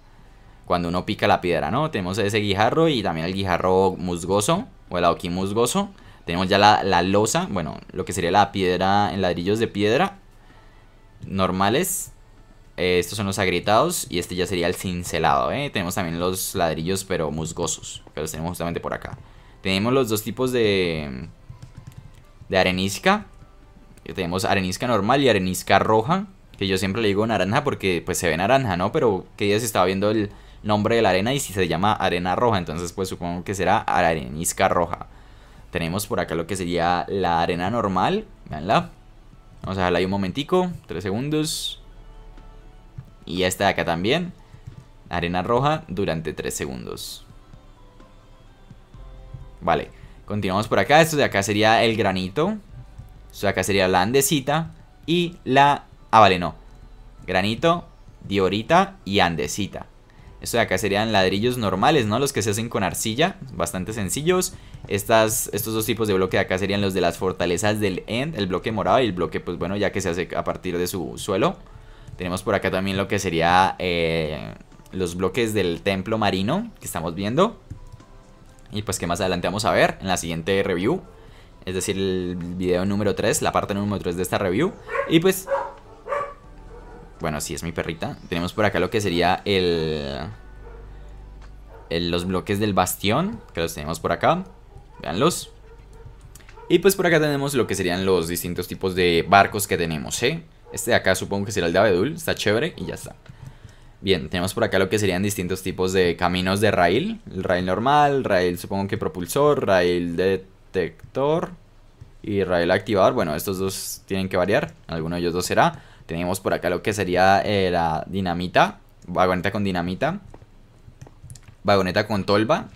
cuando uno pica la piedra, ¿no? Tenemos ese guijarro y también el guijarro musgoso. O el adoquín musgoso. Tenemos ya la, la losa. Bueno, lo que sería la piedra en ladrillos de piedra normales. Eh, estos son los agrietados y este ya sería el cincelado, ¿eh? Tenemos también los ladrillos pero musgosos, que los tenemos justamente por acá. Tenemos los dos tipos de, mm, de arenisca. Eh, tenemos arenisca normal y arenisca roja, que yo siempre le digo naranja porque pues se ve naranja, ¿no? Pero que ya se estaba viendo el nombre de la arena y si se llama arena roja, entonces pues supongo que será arenisca roja. Tenemos por acá lo que sería la arena normal, veanla Vamos a dejarla ahí un momentico. Tres segundos. Y esta de acá también. Arena roja durante tres segundos. Vale. Continuamos por acá. Esto de acá sería el granito. Esto de acá sería la andesita. Y la... Ah, vale, no. Granito, diorita y andesita. Esto de acá serían ladrillos normales, ¿no? Los que se hacen con arcilla, bastante sencillos. Estas, estos dos tipos de bloque de acá serían los de las fortalezas del End, el bloque morado y el bloque, pues bueno, ya que se hace a partir de su suelo. Tenemos por acá también lo que sería eh, los bloques del templo marino que estamos viendo. Y pues que más adelante vamos a ver en la siguiente review. Es decir, el video número 3, la parte número 3 de esta review. Y pues bueno, sí, es mi perrita. Tenemos por acá lo que sería el... los bloques del bastión, que los tenemos por acá. Veanlos. Y pues por acá tenemos lo que serían los distintos tipos de barcos que tenemos, ¿eh? Este de acá supongo que será el de Abedul, está chévere y ya está. Bien, tenemos por acá lo que serían distintos tipos de caminos de rail. El rail normal, rail supongo que propulsor, rail detector y rail activador. Bueno, estos dos tienen que variar, alguno de ellos dos será. Tenemos por acá lo que sería eh, la dinamita. Vagoneta con dinamita. Vagoneta con tolva.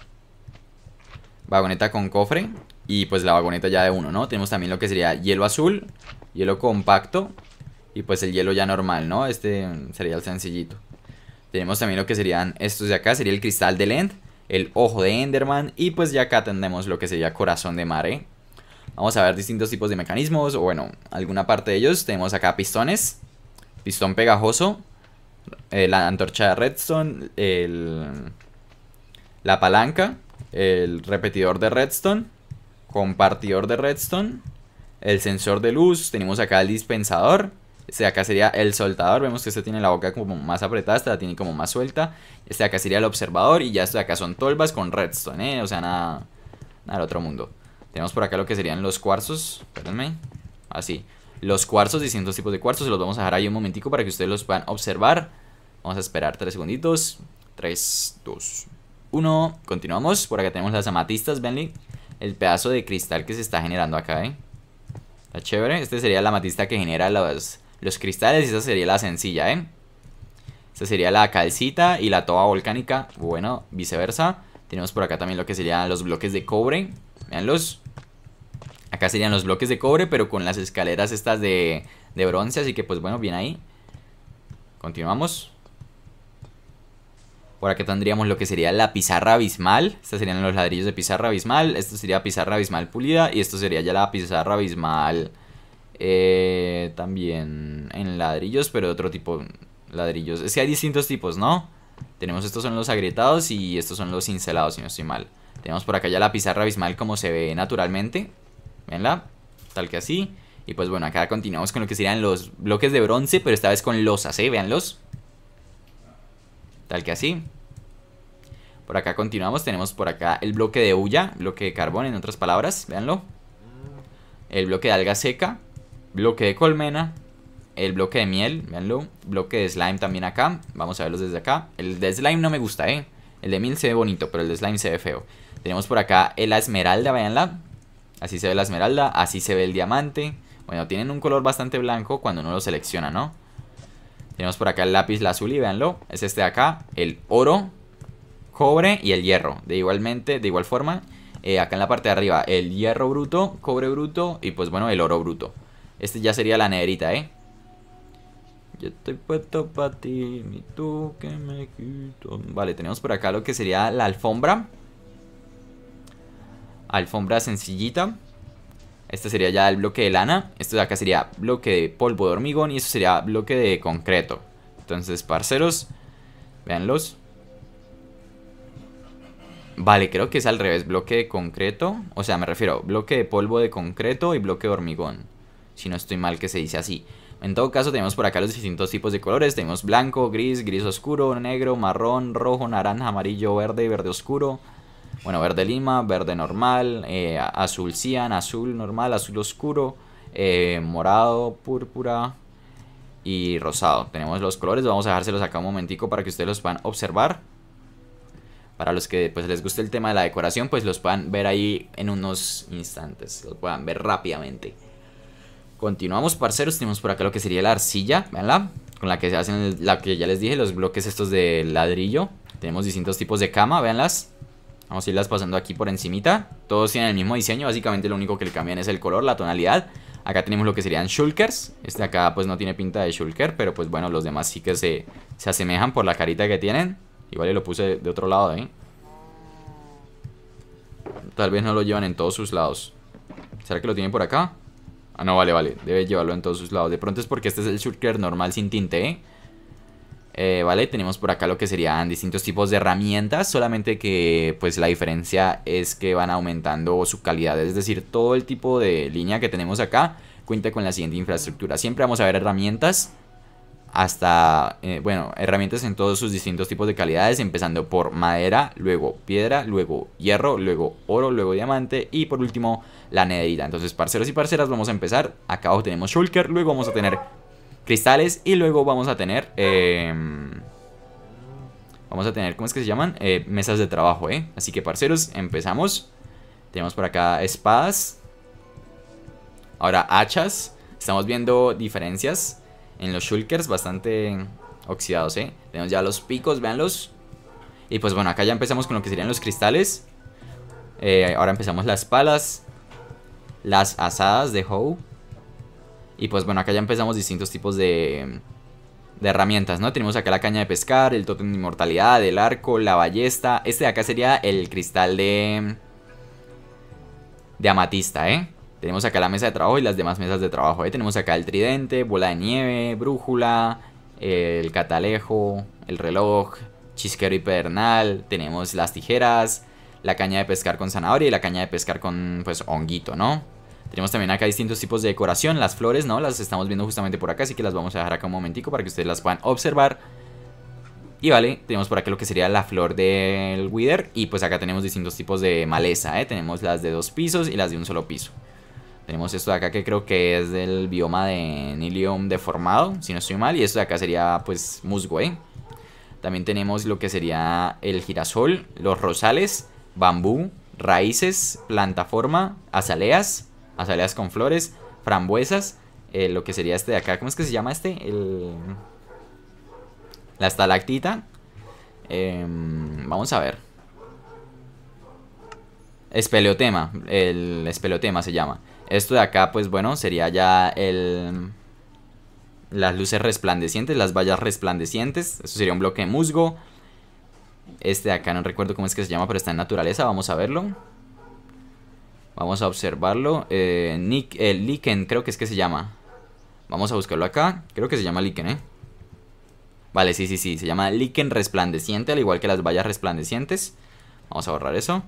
Vagoneta con cofre. Y pues la vagoneta ya de uno, ¿no? Tenemos también lo que sería hielo azul. Hielo compacto. Y pues el hielo ya normal, ¿no? Este mm, sería el sencillito. Tenemos también lo que serían estos de acá. Sería el cristal de end, El ojo de Enderman. Y pues ya acá tenemos lo que sería corazón de mare. Vamos a ver distintos tipos de mecanismos, o bueno, alguna parte de ellos. Tenemos acá pistones, pistón pegajoso, eh, la antorcha de redstone, el, la palanca, el repetidor de redstone, compartidor de redstone, el sensor de luz, tenemos acá el dispensador, este de acá sería el soltador, vemos que este tiene la boca como más apretada, esta la tiene como más suelta, este de acá sería el observador y ya este de acá son tolvas con redstone, ¿eh? o sea, nada, nada otro mundo. Tenemos por acá lo que serían los cuarzos. Así. Los cuarzos, distintos tipos de cuarzos. los vamos a dejar ahí un momentico para que ustedes los puedan observar. Vamos a esperar tres segunditos. 3, 2, 1. Continuamos. Por acá tenemos las amatistas, Benly. El pedazo de cristal que se está generando acá, ¿eh? Está chévere. Este sería la amatista que genera los, los cristales. Y esa sería la sencilla, ¿eh? Esta sería la calcita y la toba volcánica. Bueno, viceversa. Tenemos por acá también lo que serían los bloques de cobre. Veanlos. Acá serían los bloques de cobre, pero con las escaleras estas de, de bronce. Así que pues bueno, bien ahí. Continuamos. Por acá tendríamos lo que sería la pizarra abismal. Estos serían los ladrillos de pizarra abismal. Esto sería pizarra abismal pulida. Y esto sería ya la pizarra abismal eh, también en ladrillos, pero de otro tipo ladrillos. Es que hay distintos tipos, ¿no? Tenemos estos son los agrietados y estos son los cincelados, si no estoy mal. Tenemos por acá ya la pizarra abismal como se ve naturalmente. Venla, tal que así. Y pues bueno, acá continuamos con lo que serían los bloques de bronce, pero esta vez con losas, ¿eh? Véanlos. Tal que así. Por acá continuamos, tenemos por acá el bloque de huya. bloque de carbón en otras palabras, véanlo. El bloque de alga seca, bloque de colmena, el bloque de miel, véanlo. Bloque de slime también acá, vamos a verlos desde acá. El de slime no me gusta, ¿eh? El de miel se ve bonito, pero el de slime se ve feo. Tenemos por acá la esmeralda, véanla. Así se ve la esmeralda, así se ve el diamante. Bueno, tienen un color bastante blanco cuando uno lo selecciona, ¿no? Tenemos por acá el lápiz azul, y véanlo. Es este de acá, el oro, cobre y el hierro. De igualmente, de igual forma, eh, acá en la parte de arriba, el hierro bruto, cobre bruto y pues bueno, el oro bruto. Este ya sería la nerita ¿eh? Yo estoy puesto para ti, ni tú que me quito. Vale, tenemos por acá lo que sería la alfombra alfombra sencillita. Este sería ya el bloque de lana. Esto de acá sería bloque de polvo de hormigón y esto sería bloque de concreto. Entonces, parceros, véanlos. Vale, creo que es al revés, bloque de concreto. O sea, me refiero, bloque de polvo de concreto y bloque de hormigón. Si no estoy mal que se dice así. En todo caso, tenemos por acá los distintos tipos de colores. Tenemos blanco, gris, gris oscuro, negro, marrón, rojo, naranja, amarillo, verde, verde oscuro. Bueno, verde lima, verde normal, eh, azul cian, azul normal, azul oscuro, eh, morado, púrpura y rosado. Tenemos los colores, vamos a dejárselos acá un momentico para que ustedes los puedan observar. Para los que pues, les guste el tema de la decoración, pues los puedan ver ahí en unos instantes, los puedan ver rápidamente. Continuamos, parceros, tenemos por acá lo que sería la arcilla, veanla, con la que se hacen, la que ya les dije, los bloques estos de ladrillo. Tenemos distintos tipos de cama, veanlas. Vamos a irlas pasando aquí por encimita. Todos tienen el mismo diseño, básicamente lo único que le cambian es el color, la tonalidad. Acá tenemos lo que serían shulkers. Este acá pues no tiene pinta de shulker, pero pues bueno, los demás sí que se, asemejan por la carita que tienen. Igual yo lo puse de otro lado ahí. ¿eh? Tal vez no lo llevan en todos sus lados. ¿Será que lo tienen por acá? Ah, no, vale, vale. Debe llevarlo en todos sus lados. De pronto es porque este es el shulker normal sin tinte, ¿eh? Eh, ¿vale? Tenemos por acá lo que serían distintos tipos de herramientas, solamente que pues la diferencia es que van aumentando su calidad, es decir, todo el tipo de línea que tenemos acá cuenta con la siguiente infraestructura. Siempre vamos a ver herramientas hasta, eh, bueno, herramientas en todos sus distintos tipos de calidades, empezando por madera, luego piedra, luego hierro, luego oro, luego diamante y por último la nederita. Entonces, parceros y parceras, vamos a empezar. Acá abajo tenemos shulker, luego vamos a tener cristales y luego vamos a tener... Em, vamos a tener, ¿cómo es que se llaman? Eh, mesas de trabajo, ¿eh? Así que, parceros, empezamos. Tenemos por acá espadas. Ahora hachas. Estamos viendo diferencias en los shulkers bastante oxidados, ¿eh? Tenemos ya los picos, véanlos. Y pues bueno, acá ya empezamos con lo que serían los cristales. Eh, ahora empezamos las palas. Las asadas de Howe. Y pues bueno, acá ya empezamos distintos tipos de, herramientas, ¿no? Tenemos acá la caña de pescar, el totem de inmortalidad, el arco, la ballesta. Este de acá sería el cristal de... De amatista, ¿eh? Tenemos acá la mesa de trabajo y las demás mesas de trabajo, ¿eh? Tenemos acá el tridente, bola de nieve, brújula, el catalejo, el reloj, chisquero y pedernal. Tenemos las tijeras, la caña de pescar con zanahoria y la caña de pescar con, pues, honguito, ¿no? Tenemos también acá distintos tipos de decoración. Las flores, ¿no? Las estamos viendo justamente por acá, así que las vamos a dejar acá un momentico para que ustedes las puedan observar. Y vale, tenemos por acá lo que sería la flor del Wither. Y pues acá tenemos distintos tipos de maleza, ¿eh? Tenemos las de dos pisos y las de un solo piso. Tenemos esto de acá que creo que es del bioma de Nilium deformado, si no estoy mal. Y esto de acá sería pues musgo, ¿eh? También tenemos lo que sería el girasol, los rosales, bambú, raíces, plantaforma, azaleas, azaleas con flores, frambuesas, eh, lo que sería este de acá, ¿cómo es que se llama este? El... La estalactita. Em, vamos a ver. Espeleotema, el espeleotema se llama. Esto de acá, pues bueno, sería ya el... Las luces resplandecientes, las vallas resplandecientes. Eso sería un bloque de musgo. Este de acá no recuerdo cómo es que se llama, pero está en naturaleza. Vamos a verlo. Vamos a observarlo. Eh, Nick, el eh, creo que es que se llama. Vamos a buscarlo acá. Creo que se llama lichen. ¿eh? Vale, sí, sí, sí. Se llama lichen resplandeciente, al igual que las vallas resplandecientes. Vamos a borrar eso.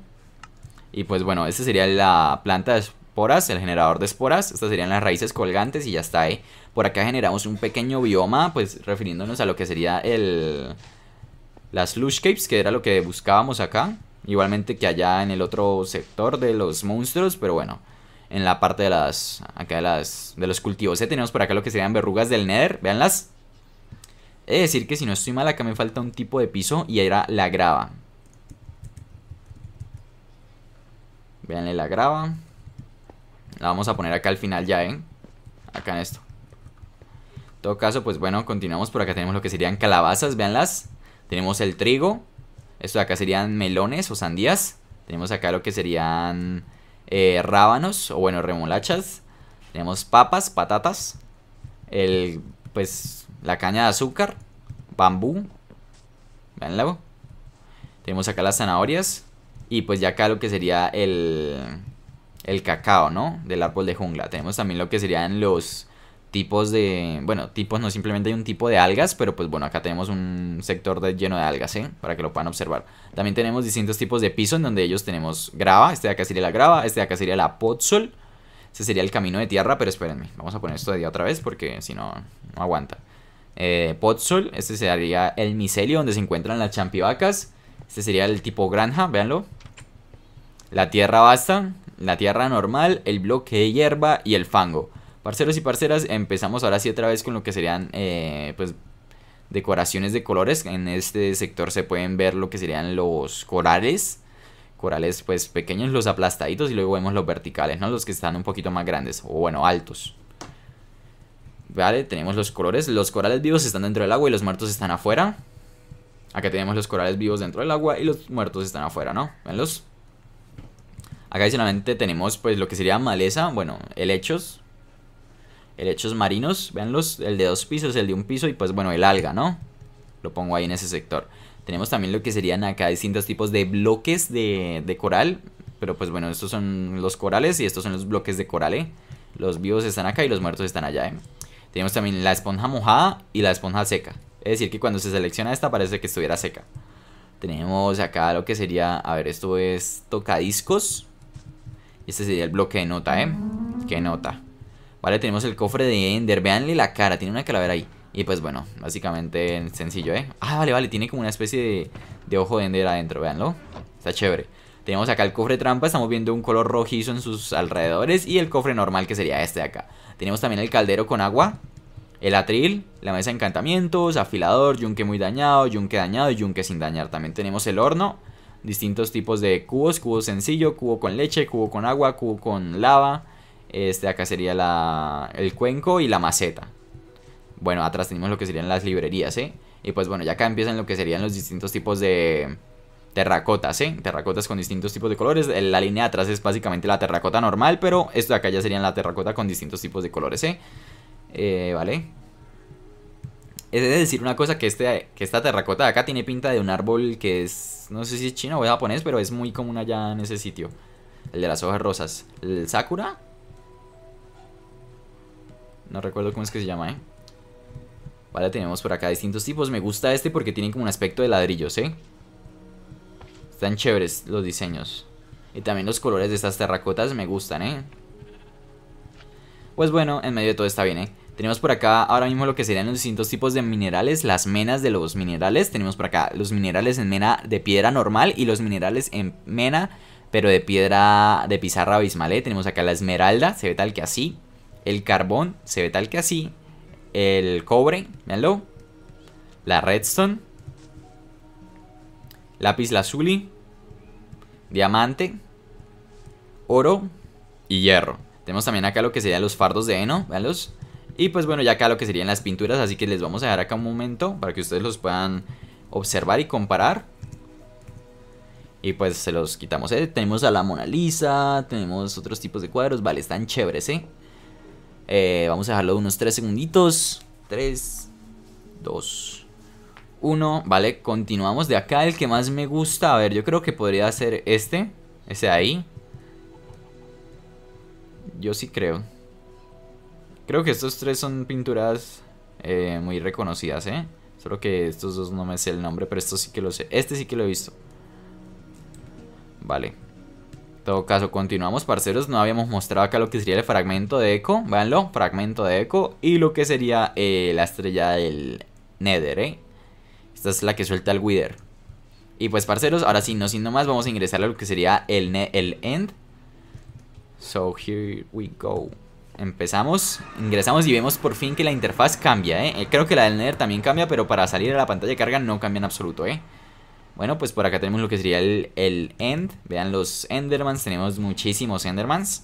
Y pues bueno, esta sería la planta de esporas, el generador de esporas. Estas serían las raíces colgantes y ya está eh. Por acá generamos un pequeño bioma, pues refiriéndonos a lo que sería el... Las lush que era lo que buscábamos acá. Igualmente que allá en el otro sector de los monstruos, pero bueno. En la parte de las. Acá de las. De los cultivos. tenemos por acá lo que serían verrugas del Nether. Veanlas. es decir que si no estoy mal, acá me falta un tipo de piso y era la grava. Véanle la grava. La vamos a poner acá al final ya, ¿eh? Acá en esto. En todo caso, pues bueno, continuamos. Por acá tenemos lo que serían calabazas, veanlas. Tenemos el trigo. Esto de acá serían melones o sandías. Tenemos acá lo que serían eh, rábanos o bueno, remolachas. Tenemos papas, patatas. El, pues, la caña de azúcar. Bambú. Veanlo. Tenemos acá las zanahorias. Y pues ya acá lo que sería el, el cacao, ¿no? Del árbol de jungla. Tenemos también lo que serían los tipos de, bueno, tipos no simplemente hay un tipo de algas, pero pues bueno, acá tenemos un sector de, lleno de algas, ¿eh? Para que lo puedan observar. También tenemos distintos tipos de pisos en donde ellos tenemos grava, este de acá sería la grava, este de acá sería la potsol, este sería el camino de tierra, pero espérenme, vamos a poner esto de día otra vez porque si no, no aguanta. Eh, este sería el micelio donde se encuentran las champivacas, este sería el tipo granja, véanlo. La tierra basta, la tierra normal, el bloque de hierba y el fango. Parceros y parceras, empezamos ahora sí otra vez con lo que serían eh, pues decoraciones de colores. En este sector se pueden ver lo que serían los corales. Corales pues pequeños, los aplastaditos y luego vemos los verticales, ¿no? Los que están un poquito más grandes o bueno, altos. Vale, tenemos los colores. Los corales vivos están dentro del agua y los muertos están afuera. Acá tenemos los corales vivos dentro del agua y los muertos están afuera, ¿no? Venlos. Acá adicionalmente tenemos pues lo que sería maleza, bueno, helechos, Helechos marinos, vean los, el de dos pisos, el de un piso y pues bueno, el alga, ¿no? Lo pongo ahí en ese sector. Tenemos también lo que serían acá distintos tipos de bloques de, de coral. Pero pues bueno, estos son los corales y estos son los bloques de coral, ¿eh? Los vivos están acá y los muertos están allá, ¿eh? Tenemos también la esponja mojada y la esponja seca. Es decir, que cuando se selecciona esta parece que estuviera seca. Tenemos acá lo que sería, a ver, esto es tocadiscos. Este sería el bloque de nota, ¿eh? ¿Qué nota? Vale, tenemos el cofre de Ender. Veanle la cara, tiene una calavera ahí. Y pues bueno, básicamente sencillo, ¿eh? Ah, vale, vale, tiene como una especie de, de ojo de Ender adentro, veanlo Está chévere. Tenemos acá el cofre trampa, estamos viendo un color rojizo en sus alrededores y el cofre normal que sería este de acá. Tenemos también el caldero con agua, el atril, la mesa de encantamientos, afilador, yunque muy dañado, yunque dañado y yunque sin dañar. También tenemos el horno, distintos tipos de cubos, cubo sencillo, cubo con leche, cubo con agua, cubo con lava, este acá sería la, el cuenco y la maceta. Bueno, atrás tenemos lo que serían las librerías, ¿eh? Y pues bueno, ya acá empiezan lo que serían los distintos tipos de terracotas, ¿eh? Terracotas con distintos tipos de colores. La línea de atrás es básicamente la terracota normal, pero esto de acá ya serían la terracota con distintos tipos de colores, ¿eh? eh vale Es decir, una cosa que, este, esta terracota de acá tiene pinta de un árbol que es, no sé si es chino o es japonés, pero es muy común allá en ese sitio. El de las hojas rosas. El sakura, no recuerdo cómo es que se llama, ¿eh? Vale, tenemos por acá distintos tipos. Me gusta este porque tiene como un aspecto de ladrillos, ¿eh? Están chéveres los diseños. Y también los colores de estas terracotas me gustan, ¿eh? Pues bueno, en medio de todo está bien, ¿eh? Tenemos por acá ahora mismo lo que serían los distintos tipos de minerales, las menas de los minerales. Tenemos por acá los minerales en mena de piedra normal y los minerales en mena, pero de piedra de pizarra abismal, ¿eh? Tenemos acá la esmeralda, se ve tal que así. El carbón se ve tal que así. El cobre, véanlo. La redstone. Lápiz lazuli. Diamante. Oro. Y hierro. Tenemos también acá lo que serían los fardos de heno, véanlos. Y pues bueno, ya acá lo que serían las pinturas, así que les vamos a dejar acá un momento para que ustedes los puedan observar y comparar. Y pues se los quitamos, ¿eh? Tenemos a la Mona Lisa, tenemos otros tipos de cuadros, vale, están chéveres, ¿eh? Eh, vamos a dejarlo unos 3 segunditos. 3, 2, 1. Vale, continuamos. De acá el que más me gusta. A ver, yo creo que podría ser este. Ese de ahí. Yo sí creo. Creo que estos tres son pinturas eh, muy reconocidas, ¿eh? Solo que estos dos no me sé el nombre, pero esto sí que lo sé. Este sí que lo he visto. Vale todo caso, continuamos, parceros. No habíamos mostrado acá lo que sería el fragmento de eco. Véanlo, fragmento de eco. Y lo que sería eh, la estrella del Nether, ¿eh? Esta es la que suelta el Wither. Y pues, parceros, ahora sí, no sin más, vamos a ingresar a lo que sería el, el End. So, here we go. Empezamos, ingresamos y vemos por fin que la interfaz cambia, ¿eh? ¿eh? Creo que la del Nether también cambia, pero para salir a la pantalla de carga no cambia en absoluto, ¿eh? Bueno, pues por acá tenemos lo que sería el, el end. Vean los endermans, tenemos muchísimos endermans.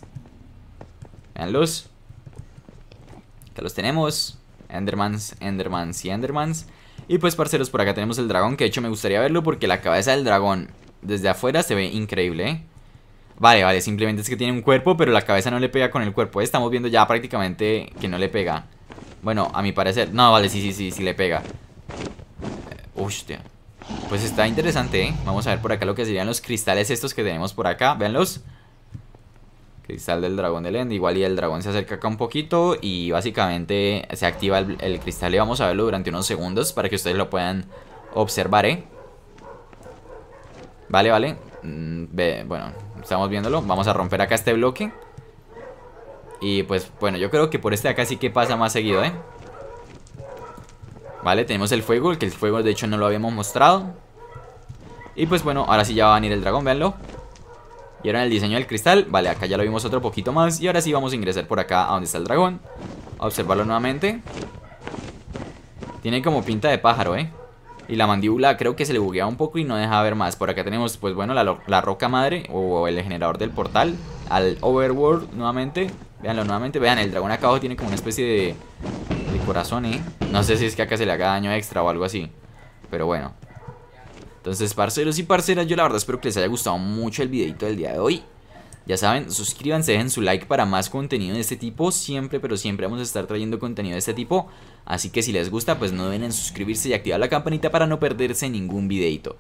Veanlos. Acá los tenemos. Endermans, endermans y endermans. Y pues parceros, por acá tenemos el dragón, que de hecho me gustaría verlo porque la cabeza del dragón desde afuera se ve increíble, ¿eh? Vale, vale, simplemente es que tiene un cuerpo, pero la cabeza no le pega con el cuerpo. ¿eh? Estamos viendo ya prácticamente que no le pega. Bueno, a mi parecer. No, vale, sí, sí, sí, sí le pega. Hostia. Eh, pues está interesante, ¿eh? Vamos a ver por acá lo que serían los cristales estos que tenemos por acá. Véanlos. Cristal del dragón del End. Igual y el dragón se acerca acá un poquito y básicamente se activa el, el cristal y vamos a verlo durante unos segundos para que ustedes lo puedan observar, ¿eh? Vale, vale. Mm, bueno, estamos viéndolo. Vamos a romper acá este bloque. Y pues bueno, yo creo que por este acá sí que pasa más seguido, ¿eh? Vale, tenemos el fuego, el que el fuego de hecho no lo habíamos mostrado Y pues bueno, ahora sí ya va a venir el dragón, véanlo Y ahora el diseño del cristal, vale, acá ya lo vimos otro poquito más Y ahora sí vamos a ingresar por acá a donde está el dragón A observarlo nuevamente Tiene como pinta de pájaro, eh y la mandíbula creo que se le buguea un poco y no deja ver más Por acá tenemos, pues bueno, la, la roca madre O el generador del portal Al overworld nuevamente Veanlo nuevamente. Vean, el dragón acá abajo tiene como una especie de, corazón, ¿eh? No sé si es que acá se le haga daño extra o algo así. Pero bueno. Entonces, parceros y parceras, yo la verdad espero que les haya gustado mucho el videito del día de hoy. Ya saben, suscríbanse, dejen su like para más contenido de este tipo. Siempre, pero siempre vamos a estar trayendo contenido de este tipo. Así que si les gusta, pues no deben suscribirse y activar la campanita para no perderse ningún videito.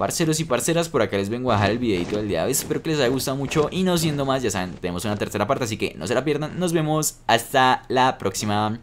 Parceros y parceras, por acá les vengo a dejar el videito del día Espero que les haya gustado mucho y no siendo más, ya saben, tenemos una tercera parte, así que no se la pierdan. Nos vemos hasta la próxima.